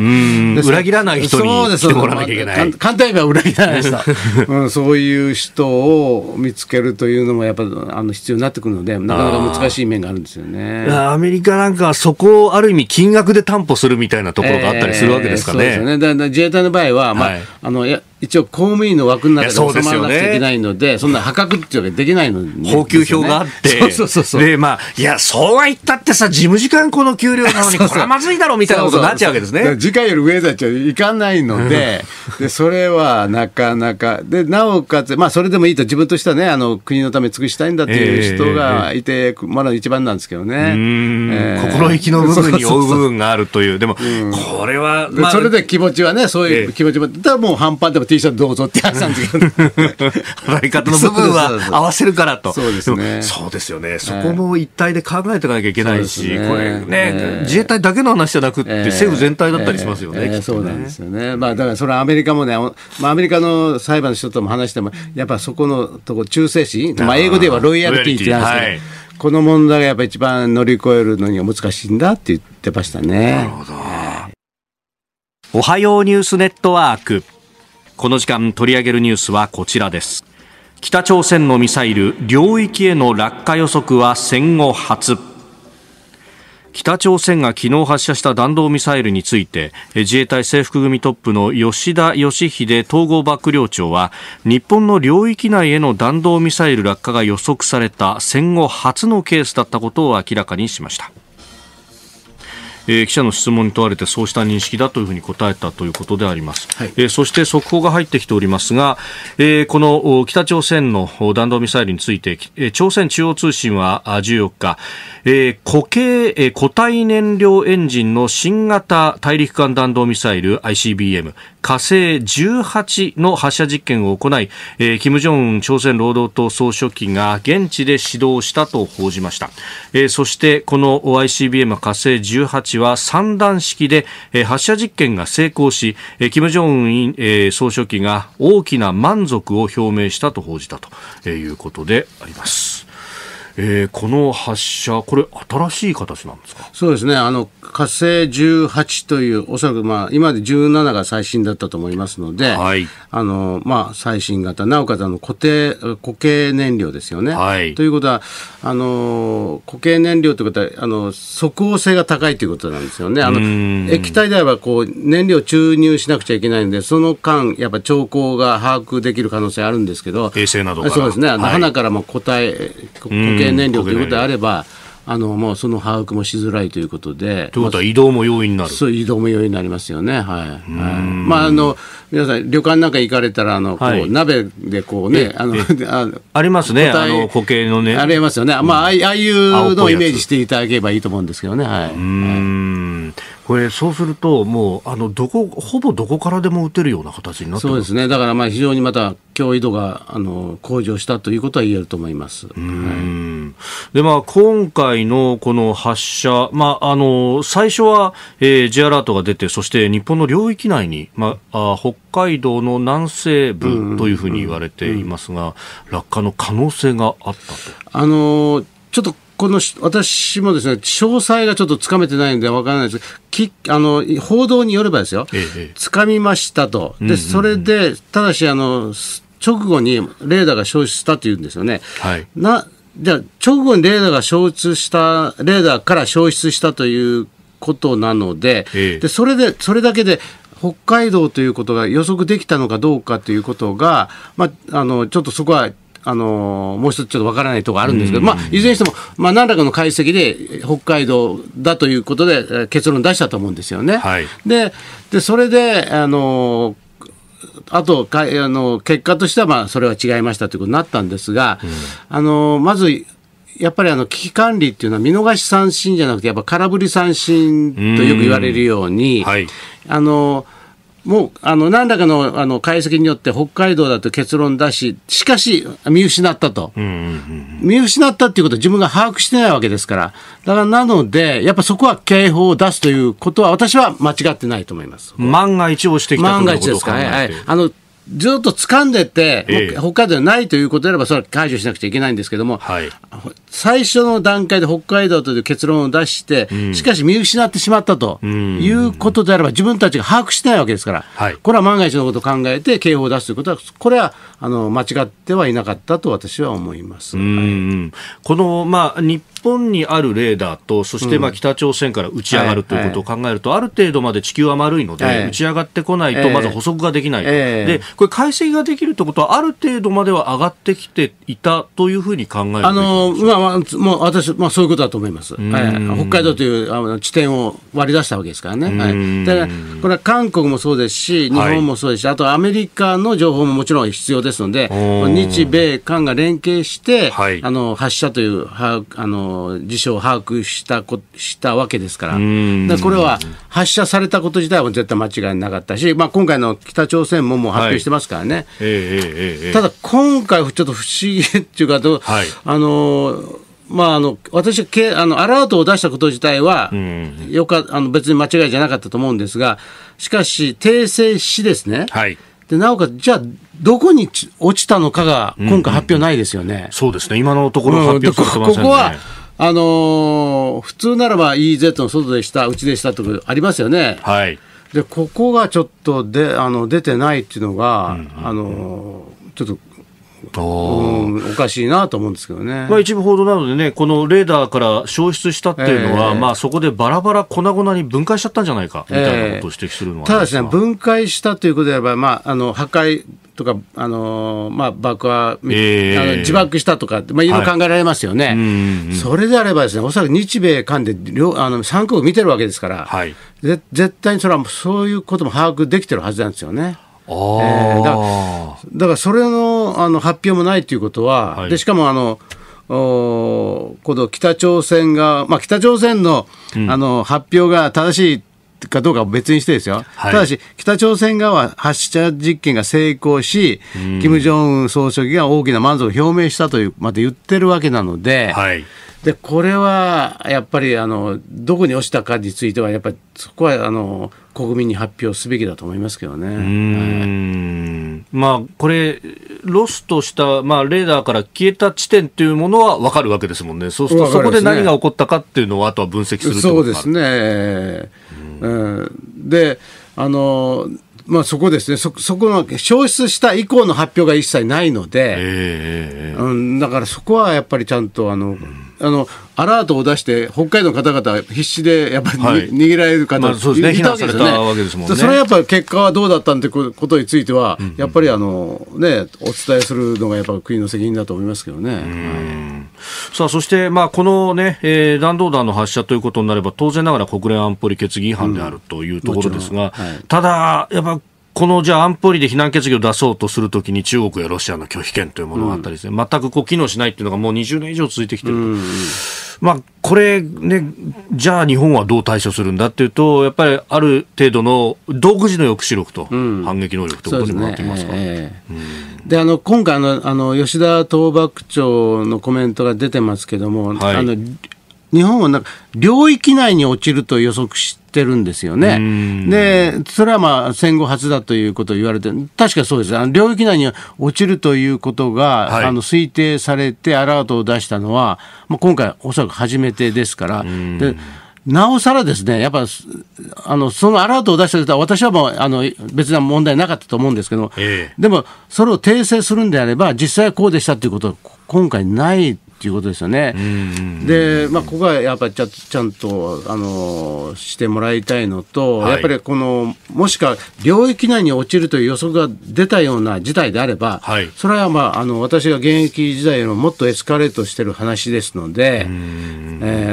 裏切らない人に来てもらわなきゃいけない。そうです簡単に言裏切らない人、うん、そういう人を見つけるというのも、やっぱあの必要になってくるので、なかなか難しい面があるんですよね。アメリカなんかそこをある意味、金額で担保するみたいなところがあったりするわけですかね。えー、そうですよねだだ自衛隊の場合は、まあ、はいあのや一応公務員の枠の中で収まらなくちゃいけないので、そ、ね,、んな破格っていうわけできないのに、ね、報給表があって、そうそうそうで、まあ、いや、そうは言ったってさ、事務次官この給料なのに、これはまずいだろうみたいなことになっちゃうわけですね。次回より上だっちゃいかないので、でそれはなかなか、でなおかつ、まあ、それでもいいと、自分としてはね、あの国のため尽くしたいんだっていう人がいて、えー、まだ一番なんですけどね。心意気の部分に追う部分があるという、でも、うん、これは、まあ、それで気持ちはね、そういう気持ちも、えー、だもう半端でも T シャツどうぞってやったんですけど、払い方の部分は合わせるからと。そうですね。そうですよね。そこも一体で考えていかなきゃいけないし、これね、自衛隊だけの話じゃなくって、政府全体だったりしますよね。そうなんですよね。まあだからそれアメリカもね、まあアメリカの裁判の人とも話しても、やっぱそこのとこ忠誠心、まあ英語ではロイヤルティって言うんですけど、この問題がやっぱ一番乗り越えるのには難しいんだって言ってましたね。なるほど。おはようニュースネットワーク。この時間取り上げるニュースはこちらです北朝鮮のミサイル領域への落下予測は戦後初北朝鮮が昨日発射した弾道ミサイルについて自衛隊制服組トップの吉田義秀統合幕僚長は日本の領域内への弾道ミサイル落下が予測された戦後初のケースだったことを明らかにしましたえー、記者の質問に問われてそうした認識だというふうに答えたということであります、はい、えー、そして速報が入ってきておりますが、えー、この北朝鮮の弾道ミサイルについて、え朝鮮中央通信は14日、えー、固形、えー、固体燃料エンジンの新型大陸間弾道ミサイル ICBM 火星18の発射実験を行い、えー、金正恩朝鮮労働党総書記が現地で指導したと報じました、えー、そしてこの ICBM 火星18は段式で、発射実験が成功し、金正恩、総書記が大きな満足を表明したと報じたということであります。えー、この発射、これ、新しい形なんですかそうですね、あの火星18という、おそらく、まあ、今まで17が最新だったと思いますので、はい、あのまあ、最新型、なおかつあの固定固形燃料ですよね。はい、ということはあの、固形燃料ということはあの、即応性が高いということなんですよね。あの液体であればこう燃料注入しなくちゃいけないので、その間、やっぱ兆候が把握できる可能性あるんですけど、衛星などそうですね、はい、花からも固体、固形源燃料ということであれば、あのもうその把握もしづらいということで。ということは移動も容易になる、まあ、そう移動も容易になりますよね、はいはいまあ、あの皆さん、旅館なんか行かれたら、あのこう、はい、鍋でこうね、あのありますね、あの固形のね。ありますよね、うん、まあ、ああいうのをイメージしていただければいいと思うんですけどね。はい、うんこれそうするともうあのどこほぼどこからでも打てるような形になってそうですねだからまあ非常にまた脅威度があの向上したということは言えると思います。でまあ今回のこの発射まああの最初は、えー、J アラートが出てそして日本の領域内にまあ北海道の南西部というふうに言われていますが、落下の可能性があったと。あのちょっとこの私もですね、詳細がちょっとつかめてないんでわからないですきあの報道によればですよ、つかみましたと、でそれで、ただしあの、直後にレーダーが消失したというんですよね。はい、なじゃあ、直後にレーダーが消失した、レーダーから消失したということなので、ええ、でそれで、それだけで、北海道ということが予測できたのかどうかということが、まあ、あのちょっとそこはあのもう一つちょっとわからないところあるんですけど、まあ、いずれにしても、まあ、何らかの解析で北海道だということで結論出したと思うんですよね。はい、ででそれであのあとかあの結果としてはまあそれは違いましたということになったんですが、うん、あのまずやっぱりあの危機管理っていうのは見逃し三振じゃなくてやっぱ空振り三振とよく言われるように、うはい、あの。もうあの何らかのあの解析によって北海道だと結論出し、しかし見失ったと、見失ったっていうことは自分が把握してないわけですから、だからなので、やっぱそこは警報を出すということは、私は間違ってないと思います万が一をしてきた万が一ですかね、はい、あのずっと掴んでて、北海道ないということであれば、それは解除しなくちゃいけないんですけども、はい、最初の段階で北海道という結論を出して、しかし見失ってしまったということであれば、自分たちが把握してないわけですから、はい、これは万が一のことを考えて警報を出すということは、これはあの間違ってはいなかったと私は思います。はい、この、まあ、日本にあるレーダーと、そしてまあ北朝鮮から打ち上がるということを考えると、ある程度まで地球は丸いので、打ち上がってこないと、まず補足ができない、でこれ、解析ができるということは、ある程度までは上がってきていたというふうに考えるべですか、あのまあ、もう私、まあ、そういうことだと思います、はい、北海道というあの地点を割り出したわけですからね、はい、だからこれは韓国もそうですし、日本もそうですし、はい、あとアメリカの情報ももちろん必要ですので、日米韓が連携して、はい、あの発射というあの事象を把握したこしたわけですから、からこれは発射されたこと自体は絶対間違いなかったし、まあ、今回の北朝鮮ももう発表してますからね、はいえーえーえー、ただ今回、ちょっと不思議っていうか、はい、あのまあ、あの私けあの、アラートを出したこと自体は、うん、よかあの別に間違いじゃなかったと思うんですが、しかし、訂正しですね、はい、でなおかつ、じゃあ、どこに落ちたのかが、今回、発表ないですよね、うんうん、そうですね、今のところ発表されてませんね、うん、ここはあのー、普通ならば EEZ の外でした、うちでしたとかありますよね。はいでここがちょっとであの出てないっていうのが、うんうんうん、あのー、ちょっとうん、おかしいなと思うんですけどね、まあ、一部報道などでね、このレーダーから消失したっていうのは、えー、まあ、そこでバラバラ粉々に分解しちゃったんじゃないかみたいなことを指摘するのは、えー、ただですね、分解したということであれば、まあ、あの破壊とか、あのまあ、爆破、えー、自爆したとか、まあ、いろいろ考えられますよね、はいそれであればですね、おそらく日米韓で両あの3国見てるわけですから、はい、絶対にそれはそういうことも把握できてるはずなんですよね。えー、だだからそれのあの発表もないということは、はい、でしかもあのおこの北朝鮮が、まあ、北朝鮮のうん、あの発表が正しいかどうかは別にしてですよ、はい、ただし、北朝鮮側は発射実験が成功し、金正恩総書記が大きな満足を表明したという、また言ってるわけなので。はいでこれはやっぱりあのどこに落ちたかについてはやっぱりそこはあの国民に発表すべきだと思いますけどね。はい、まあこれロストした、まあ、レーダーから消えた地点というものは分かるわけですもんね、そうするとそこで何が起こったかっていうのを、あとは分析する、ね、そうですね、うん、であのまあ、そこですねそ、そこの消失した以降の発表が一切ないので、えー、うん、だからそこはやっぱりちゃんとあの、うん、あのアラートを出して、北海道の方々、必死でやっぱり、はい、逃げられる方、まあ、そうですね、避難されたわけですもんね。それはやっぱり結果はどうだったんってことについては、うん、やっぱりあの、ね、お伝えするのがやっぱ国の責任だと思いますけどね。さあそして、まあ、このね、えー、弾道弾の発射ということになれば当然ながら国連安保理決議違反であるというところですが、うんはい、ただ、やっぱこのじゃあ安保理で非難決議を出そうとするときに中国やロシアの拒否権というものがあったりですね、うん、全くこう機能しないっていうのがもう20年以上続いてきてると。うんうんまあ、これ、ね、じゃあ日本はどう対処するんだっていうと、やっぱりある程度の独自の抑止力と反撃能力ということになってきますか。であの今回あのあの吉田東幕長のコメントが出てますけども、はい、あの日本はなんか領域内に落ちると予測してるんですよね。で、それはまあ戦後初だということを言われて、確かそうです。あの領域内に落ちるということが、はい、あの推定されてアラートを出したのは、まあ、今回おそらく初めてですから。でなおさらですね、やっぱあのそのアラートを出したとは、私はもうあの別な問題なかったと思うんですけど、ええ、でも、それを訂正するんであれば、実際はこうでしたということは、今回ないっていうことですよね。で、まあ、ここはやっぱりちゃちゃんとあのしてもらいたいのと、はい、やっぱりこのもしか領域内に落ちるという予測が出たような事態であれば、はい、それは、まあ、あの私が現役時代よりももっとエスカレートしてる話ですので、え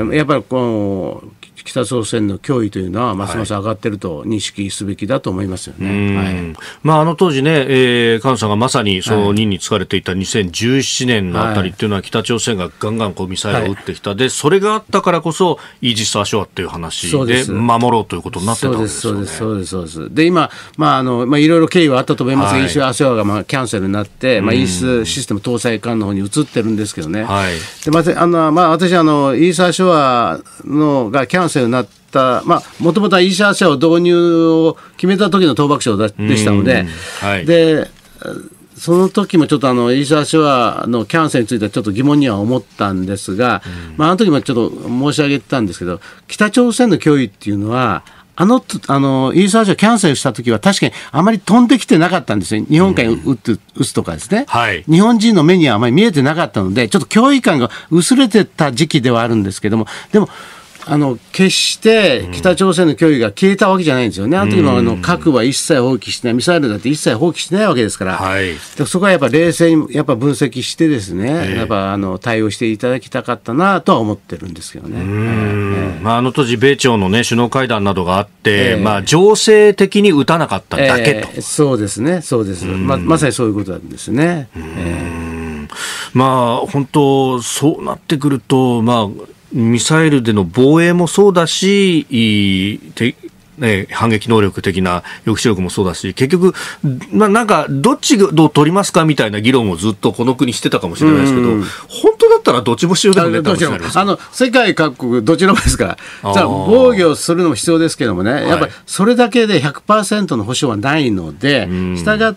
ー、やっぱりこの北朝鮮の脅威というのはますます上がっていると認識すべきだと思いますよね、はいまあ、あの当時ね、えー、菅野さんがまさにその任に就かれていた2017年のあたりというのは、北朝鮮がガンガンこうミサイルを撃ってきた、でそれがあったからこそ、イージス・アショアっていう話で守ろうということになってたんですよ、ね、そうです、そうです、そうです、で今、まああのまあ、いろいろ経緯はあったと思いますが、イージス・アショアがまあキャンセルになって、まあ、イースシステム搭載艦の方に移ってるんですけどね。はい、でまあのまあ、私あのイーサアショアのがキャンセルになった、まあ、もともとは e シャー社を導入を決めた時の倒幕賞でしたので、はい、で、その時もちょっとあの、イーシャーシアのキャンセルについてはちょっと疑問には思ったんですが、まあ、あの時もちょっと申し上げたんですけど、北朝鮮の脅威っていうのは、あの、あの、イーサーシーキャンセルした時は確かにあまり飛んできてなかったんですよ。日本海に撃つ,、撃つとかですね、はい、日本人の目にはあまり見えてなかったので、ちょっと脅威感が薄れてた時期ではあるんですけども、でも、あの決して北朝鮮の脅威が消えたわけじゃないんですよね、あの時のあの核は一切放棄しない、ミサイルだって一切放棄しないわけですから、はい、そこはやっぱ冷静にやっぱ分析して、ですね、やっぱあの対応していただきたかったなとは思ってるんですけどね、えー、まあ、あの当時、米朝の、ね、首脳会談などがあって、えー、まあ、情勢的に打たなかっただけと、えー、そうですね、そうです、ままさにそういうことなんですね。まあ、本当、そうなってくると、まあ、ミサイルでの防衛もそうだし、ね、反撃能力的な抑止力もそうだし、結局、ななんか、どっちを取りますかみたいな議論をずっとこの国してたかもしれないですけど、本当だったらどっちも集団で。あの世界各国、どちらもですから、じゃ防御するのも必要ですけどもね、やっぱりそれだけで100%の保証はないので、したがっ、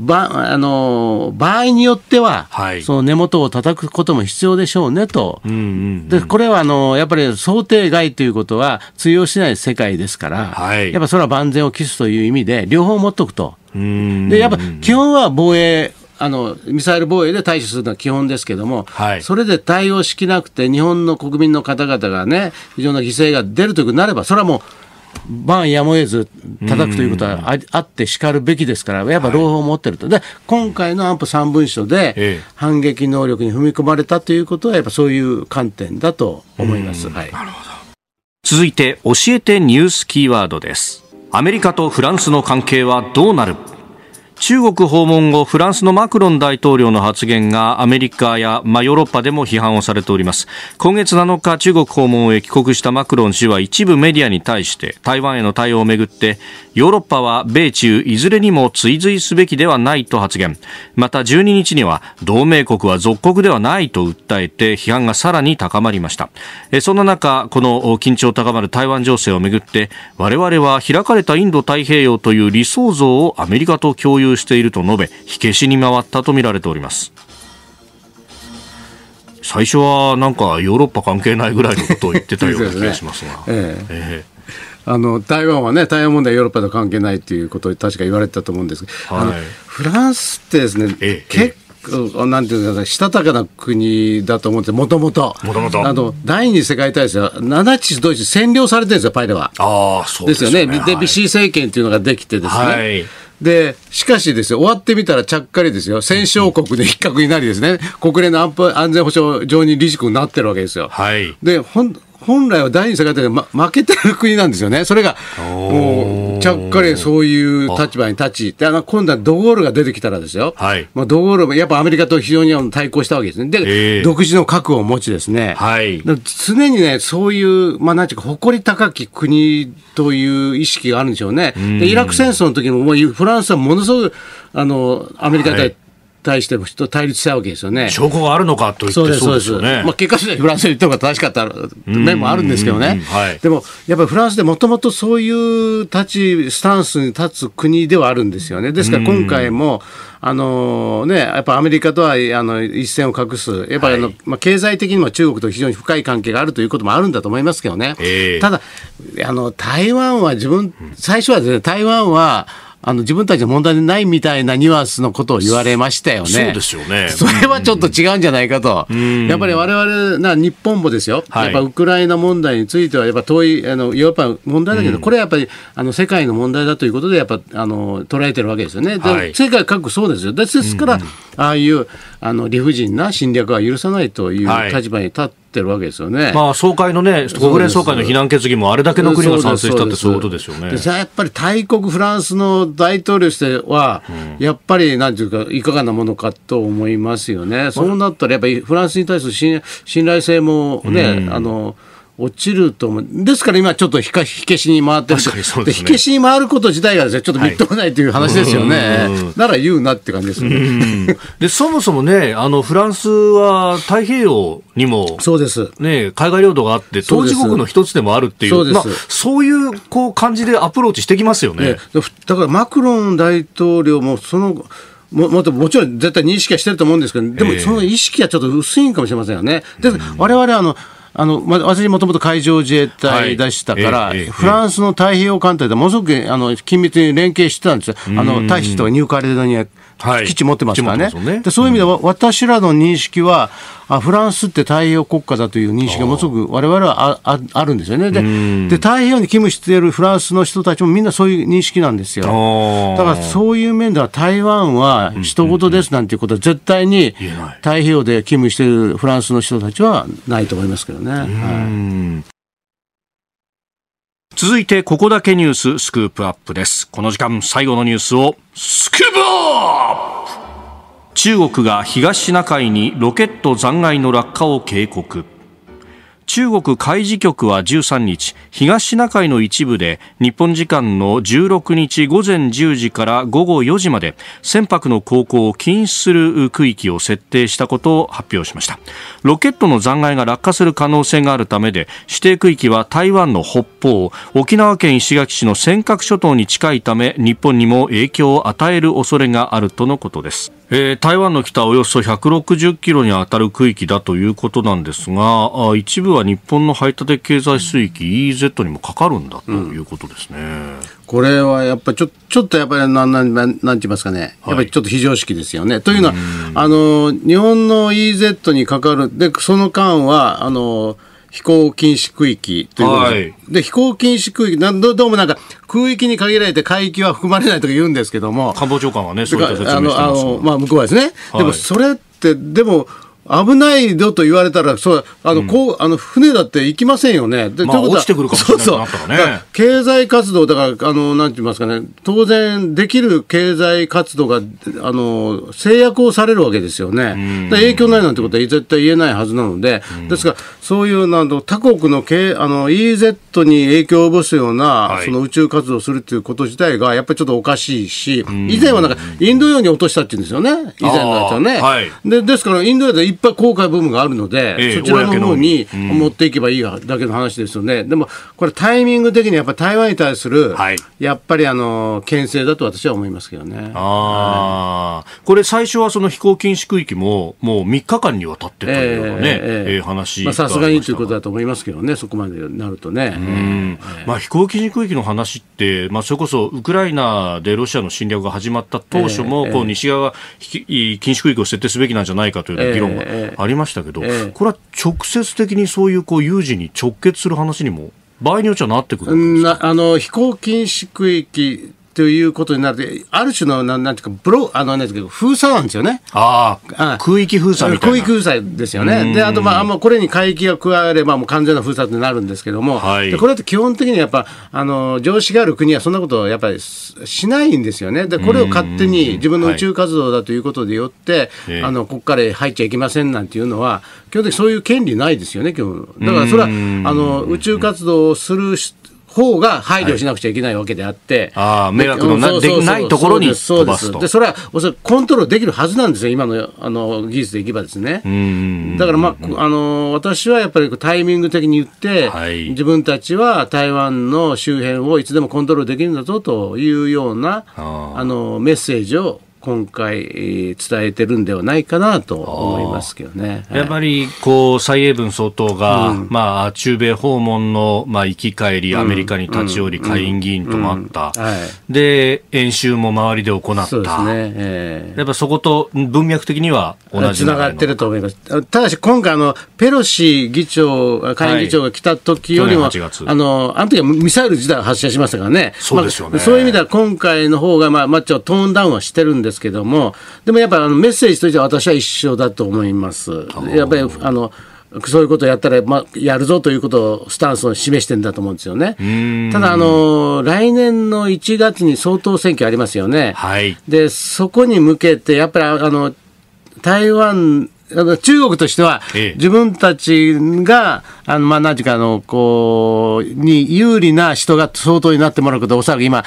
ばあの場合によっては、はい、その根元を叩くことも必要でしょうねと、うんうんうん、でこれはあのやっぱり想定外ということは通用しない世界ですから、はい、やっぱそれは万全を期すという意味で、両方持っとくと。でやっぱ基本は防衛あのミサイル防衛で対処するのは基本ですけども、はい、それで対応しきなくて、日本の国民の方々がね、非常な犠牲が出るということになれば、それはもうまあやむを得ず叩くということはああってしかるべきですから、やっぱ朗報を持ってると、はい、で今回の安保3文書で、反撃能力に踏み込まれたということは、やっぱそういう観点だと思います、はい、続いて、教えてニュースキーワードです。アメリカとフランスの関係はどうなる中国訪問後フランスのマクロン大統領の発言がアメリカや、まあ、ヨーロッパでも批判をされております今月7日中国訪問へ帰国したマクロン氏は一部メディアに対して台湾への対応をめぐってヨーロッパは米中いずれにも追随すべきではないと発言また12日には同盟国は属国ではないと訴えて批判がさらに高まりましたそんな中この緊張高まる台湾情勢をめぐって我々は開かれたインド太平洋という理想像をアメリカと共有留していると述べ火消しに回ったとみられております最初はなんかヨーロッパ関係ないぐらいのことを言ってたような気がしますが。す えええあの台湾はね台湾問題ヨーロッパと関係ないということを確か言われたと思うんですけはい、フランスってですね、ええ、結構なんていうんですかしたたかな国だと思ってですもともと第二次世界大戦はナチスドイツ占領されてるんですよパイレは。あそうですよね、ね、で、はい、ビシー政権というのができてですね、はいで、しかしですよ、終わってみたらちゃっかりですよ、戦勝国で一角になりですね、国連の安全保障上に理事国になってるわけですよ。はい、で、ほん本来は第二次世界大戦、ま、負けてる国なんですよね。それが、もう、ちゃっかりそういう立場に立ち、で、あの、今度はドゴールが出てきたらですよ。はい。まあ、ドゴールも、やっぱアメリカと非常に対抗したわけですね。で、えー、独自の核を持ちですね。はい。常にね、そういう、まあ、なんていうか、誇り高き国という意識があるんでしょうね。で、イラク戦争の時も、もう、フランスはものすごく、あの、アメリカ対、はい対してもと対立したわけですよね。証拠があるのかと言ってそうですそうです、ね、まあ、結果としてフランスに言った方が正しかった面もあるんですけどね、はい、でもやっぱりフランスでもともとそういう立ちスタンスに立つ国ではあるんですよね。ですから今回も、あのね、やっぱアメリカとはあの一線を画す、やっぱりあの、はい、まあ、経済的にも中国と非常に深い関係があるということもあるんだと思いますけどね、えー、ただあの、台湾は自分、最初はです、ね、台湾はあの自分たちの問題でないみたいなニュアンスのことを言われましたよね。そうですよね。それはちょっと違うんじゃないかと。やっぱり我々な日本もですよ、やっぱウクライナ問題については、やっぱ遠い、あのヨーロッパ問題だけど、これはやっぱりあの世界の問題だということで、やっぱあの捉えてるわけですよね。世界各国そうですよ。ですから、ああいうあの理不尽な侵略は許さないという立場に立って、ってるわけですよね。まあ、総会のね、国連総会の非難決議もあれだけの国が賛成したってそういうことですよね。やっぱり大国フランスの大統領しては、やっぱり、なんていうか、いかがなものかと思いますよね。そうなったら、やっぱりフランスに対する信信頼性もね、うん、あの、落ちると思う。ですから今ちょっと火消しに回ってる。そうです、ね、火消しに回ること自体がですね、ちょっとみっともないという話ですよね。はい、なら言うなって感じですね。で、そもそもね、あの、フランスは太平洋にも、そうです。ね、海外領土があって、当事国の一つでもあるっていう、そうまあ、そういう、こう、感じでアプローチしてきますよね。ねだからマクロン大統領も、その、もももちろん絶対認識はしてると思うんですけど、でもその意識はちょっと薄いんかもしれませんよね。で我々あの、あの、私もともと海上自衛隊でしたから、はいえええ、フランスの太平洋艦隊でものすごくあの緊密に連携してたんですよ。あの、大使とニューカレドニア基地持ってますからね。ねでそういう意味では、うん、私らの認識はあ、フランスって太平洋国家だという認識がものすごく我々はあああるんですよねで。で、太平洋に勤務しているフランスの人たちもみんなそういう認識なんですよ。だからそういう面では台湾は人事ですなんていうことは絶対に太平洋で勤務しているフランスの人たちはないと思いますけどね。はい続いてここだけニューススクープアップですこの時間最後のニュースをスクープアップ中国が東シナ海にロケット残骸の落下を警告中国海事局は13日東シナ海の一部で日本時間の16日午前10時から午後4時まで船舶の航行を禁止する区域を設定したことを発表しましたロケットの残骸が落下する可能性があるためで指定区域は台湾の北方沖縄県石垣市の尖閣諸島に近いため日本にも影響を与える恐れがあるとのことですえー、台湾の北およそ160キロに当たる区域だということなんですが、あ一部は日本の排他的経済水域 EEZ にもかかるんだということですね。うん、これはやっぱりちょちょっとやっぱりなん、なん、なん、なんて言いますかね。やっぱりちょっと非常識ですよね。はい、というのは、あの、日本の EEZ にかかる、で、その間は、あの、飛行禁止区域ということではい、で飛行禁止区域なんど、どうもなんか空域に限られて海域は含まれないとか言うんですけども、官房長官はね、そういった説明してますあのあの、まあ、向こうはですね、はい、でもそれって、でも危ないよと言われたら、そうあの、うん、こうあの船だって行きませんよね。でまあ、落ちてくるかもしれないそうそう、ね、経済活動、だから、あのなんて言いますかね、当然、できる経済活動があの制約をされるわけですよね。影響ないなんてことは絶対言えないはずなので、ですから、そういうなど他国のけあの EZ に影響を及ぼすような、はい、その宇宙活動をするということ自体が、やっぱりちょっとおかしいし、以前はなんか、インド洋に落としたっていうんですよね、以前のやつはね。はい、でですから、インド洋でぱい開悔部分があるので、ええ、そちらの方に持っていけばいいだけの話ですよね、うん、でもこれ、タイミング的にやっぱり台湾に対する、やっぱりあの牽制だと私は思いますけどね。あはい、これ、最初はその飛行禁止区域も、もう3日間にわたってたようなね、ええ話さすがにということだと思いますけどね、そこまでなるとね。うんまあ、飛行禁止区域の話って、まあ、それこそウクライナでロシアの侵略が始まった当初も、こう西側が禁止区域を設定すべきなんじゃないかという議論がありましたけど、これは直接的にそういうこう有事に直結する話にも場合によっちゃなってくるあの飛行禁止区域ということになるある種の、なんなんていうか、ブロあの、なんですけど、封鎖なんですよね。ああ、空域封鎖みたいな。空域封鎖ですよね。で、あと、まあ、まあ、これに海域が加えれば、もう完全な封鎖ってなるんですけども、はい、これって基本的にやっぱ、あの、常識がある国はそんなことをやっぱりしないんですよね。で、これを勝手に自分の宇宙活動だということでよって、はい、あの、ここから入っちゃいけませんなんていうのは、基本的にそういう権利ないですよね、今日だからそれは、あの、宇宙活動をする人方が配慮しなくちゃいけないわけであって、はい、ああ迷惑のなでないところに飛ばすとでそれはおそらくコントロールできるはずなんですよ今のあの技術でいけばですねだから、まあ、あの私はやっぱりタイミング的に言って、はい、自分たちは台湾の周辺をいつでもコントロールできるんだぞというようなあのメッセージを今回、え伝えてるんではないかなと思いますけどね。やっぱりこう蔡英文総統が、うん、まあ、中米訪問の、まあ、行き帰り、アメリカに立ち寄り、下院議員ともあった、で演習も周りで行った、そうですねえー、やっぱそこと文脈的には同じつがってると思います。ただし、今回あの、ペロシ議長、下院議長が来た時よりも、はい、あのあの時はミサイル自体発射しましたからね、そうですよね、まあ、そういう意味では今回の方がまあ、まあ、ちょっとトーンダウンはしてるんでですけども、でもやっぱりメッセージとしては私は一緒だと思います。やっぱりあのそういうことをやったら、まあ、やるぞということを、スタンスを示してるんだと思うんですよね。ただ、あの、来年の1月に総統選挙ありますよね。はい、で、そこに向けて、やっぱり、あの、台湾、あの中国としては、自分たちが、あの、まあ、何時かの、こう、に有利な人が相当になってもらうこと、おそらく今、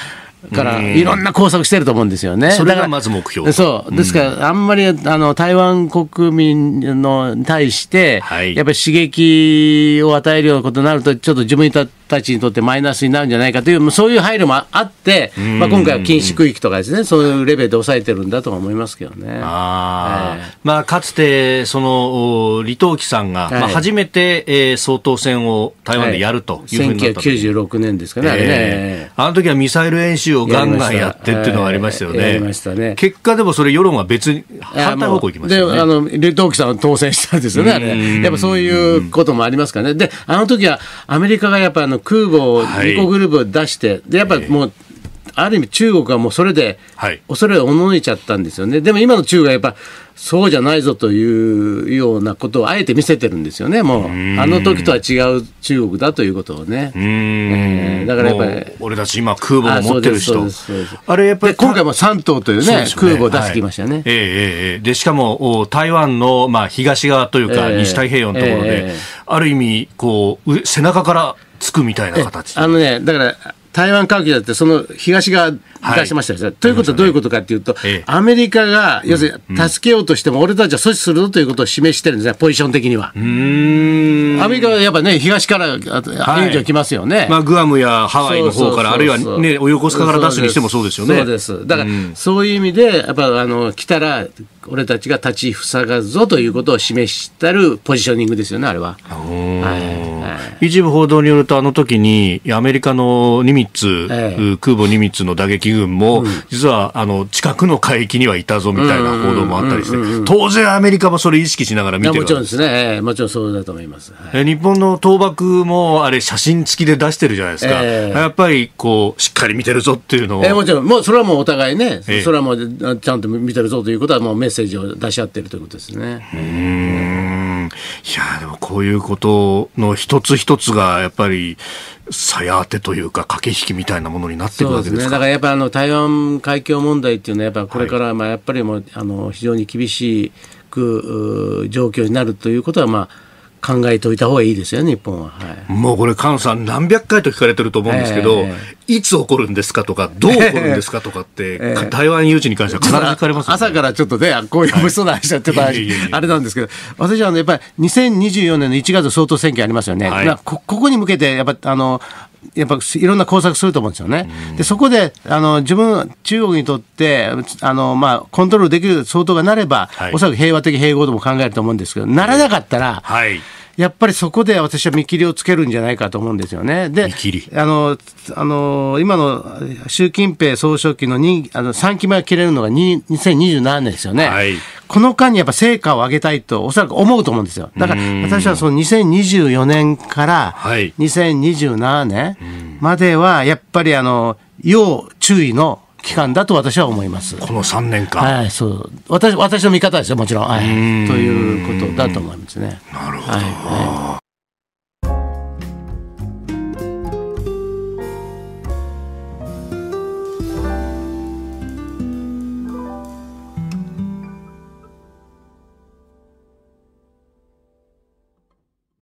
からいろんな工作してると思うんですよね。それがまず目標。そう。ですから、あんまりあの台湾国民の対して、やっぱり刺激を与えるようなことになると、ちょっと自分にとって、たちにとってマイナスになるんじゃないかという、そういう配慮もあって、まあ、今回は禁止区域とかですね、そういうレベルで抑えてるんだと思いますけどね。あえー、まあ、かつて、その、李登輝さんが、はい、まあ、初めて、えー、総統選を台湾でやるというふうになった、はい、1996年ですかね、あれね、えー、あの時はミサイル演習をガンガンやってっていうのがありましたよね。ね結果でもそれ、世論は別に、反対方向行きましたよね。あの、李登輝さん当選したんですよね、あれ。やっぱそういうこともありますからね。で、あの時はアメリカがやっぱあの空母を2個グループを出して、はい、でやっぱもう、ある意味中国はもうそれで、恐れをおののいちゃったんですよね。でも今の中国はやっぱそうじゃないぞというようなことをあえて見せてるんですよね、もう、あの時とは違う中国だということをね、えー、だからやっぱり、俺たち今、空母を持ってる人、あれやっぱり今回も3頭というね、うね空母を出してきましたね、はい、えー、えー、でしかも台湾の、まあ、東側というか、西太平洋のところで、えー、ある意味こう、背中からつくみたいな形あのねだから台湾関係だってその東側出しましたよ、はい、ということはどういうことかというと、ね、アメリカが要するに助けようとしても俺たちは阻止するぞということを示してるんですね、ポジション的には。アメリカはやっぱね、東から援助来ますよね、はい、まあ、グアムやハワイの方から、あるいは、ね、お横須賀から出すにしてもそうですよね。そうですだから、そういう意味でやっぱあの来たら俺たちが立ちふさがるぞということを示したるポジショニングですよね、あれは。はい、一部報道によると、あの時にアメリカのニミッツ、ええ、空母ニミッツの打撃軍も、うん、実はあの近くの海域にはいたぞみたいな報道もあったりして、当然アメリカもそれ意識しながら見てるもちろんですね、えもちろんそうだと思います。はい、日本の倒幕もあれ、写真付きで出してるじゃないですか、えやっぱりこうしっかり見てるぞっていうのを。えもちろん、もうそれはもうお互いね、それはもうちゃんと見てるぞということは、もうメセージを出し合っているということですね。うんいやでもこういうことの一つ一つがやっぱりさや当てというか駆け引きみたいなものになっていくわけですね、だからやっぱあの台湾海峡問題っていうのはやっぱこれからまあやっぱりもうあの非常に厳しく状況になるということはまあ考えておいた方がいいですよ、ね、日本は、はい、もうこれ、菅さん、何百回と聞かれてると思うんですけど、えー、いつ起こるんですかとか、どう起こるんですかとかって、えー、台湾有事に関しては必ず聞かれます、ね、朝からちょっとね、こういう物騒な話やってた、はあれなんですけど、私は、ね、やっぱり2024年の1月、総統選挙ありますよね、はい、ここに向けて、やっぱあのやっぱいろんな工作すると思うんですよね。でそこであの自分中国にとってあの、まあ、コントロールできる相当がなれば、はい、おそらく平和的併合とも考えると思うんですけどならなかったら。はい、はいやっぱりそこで私は見切りをつけるんじゃないかと思うんですよね。で、あの、あの、今の習近平総書記のにあの3期目が切れるのが2027年ですよね。はい、この間にやっぱ成果を上げたいと、おそらく思うと思うんですよ。だから私はその2024年から2027年までは、やっぱりあの、要注意の期間だと私は思いますこの3年間、はい、そう私私の見方ですよもちろん、はい、ということだと思いますねなるほど、はいはい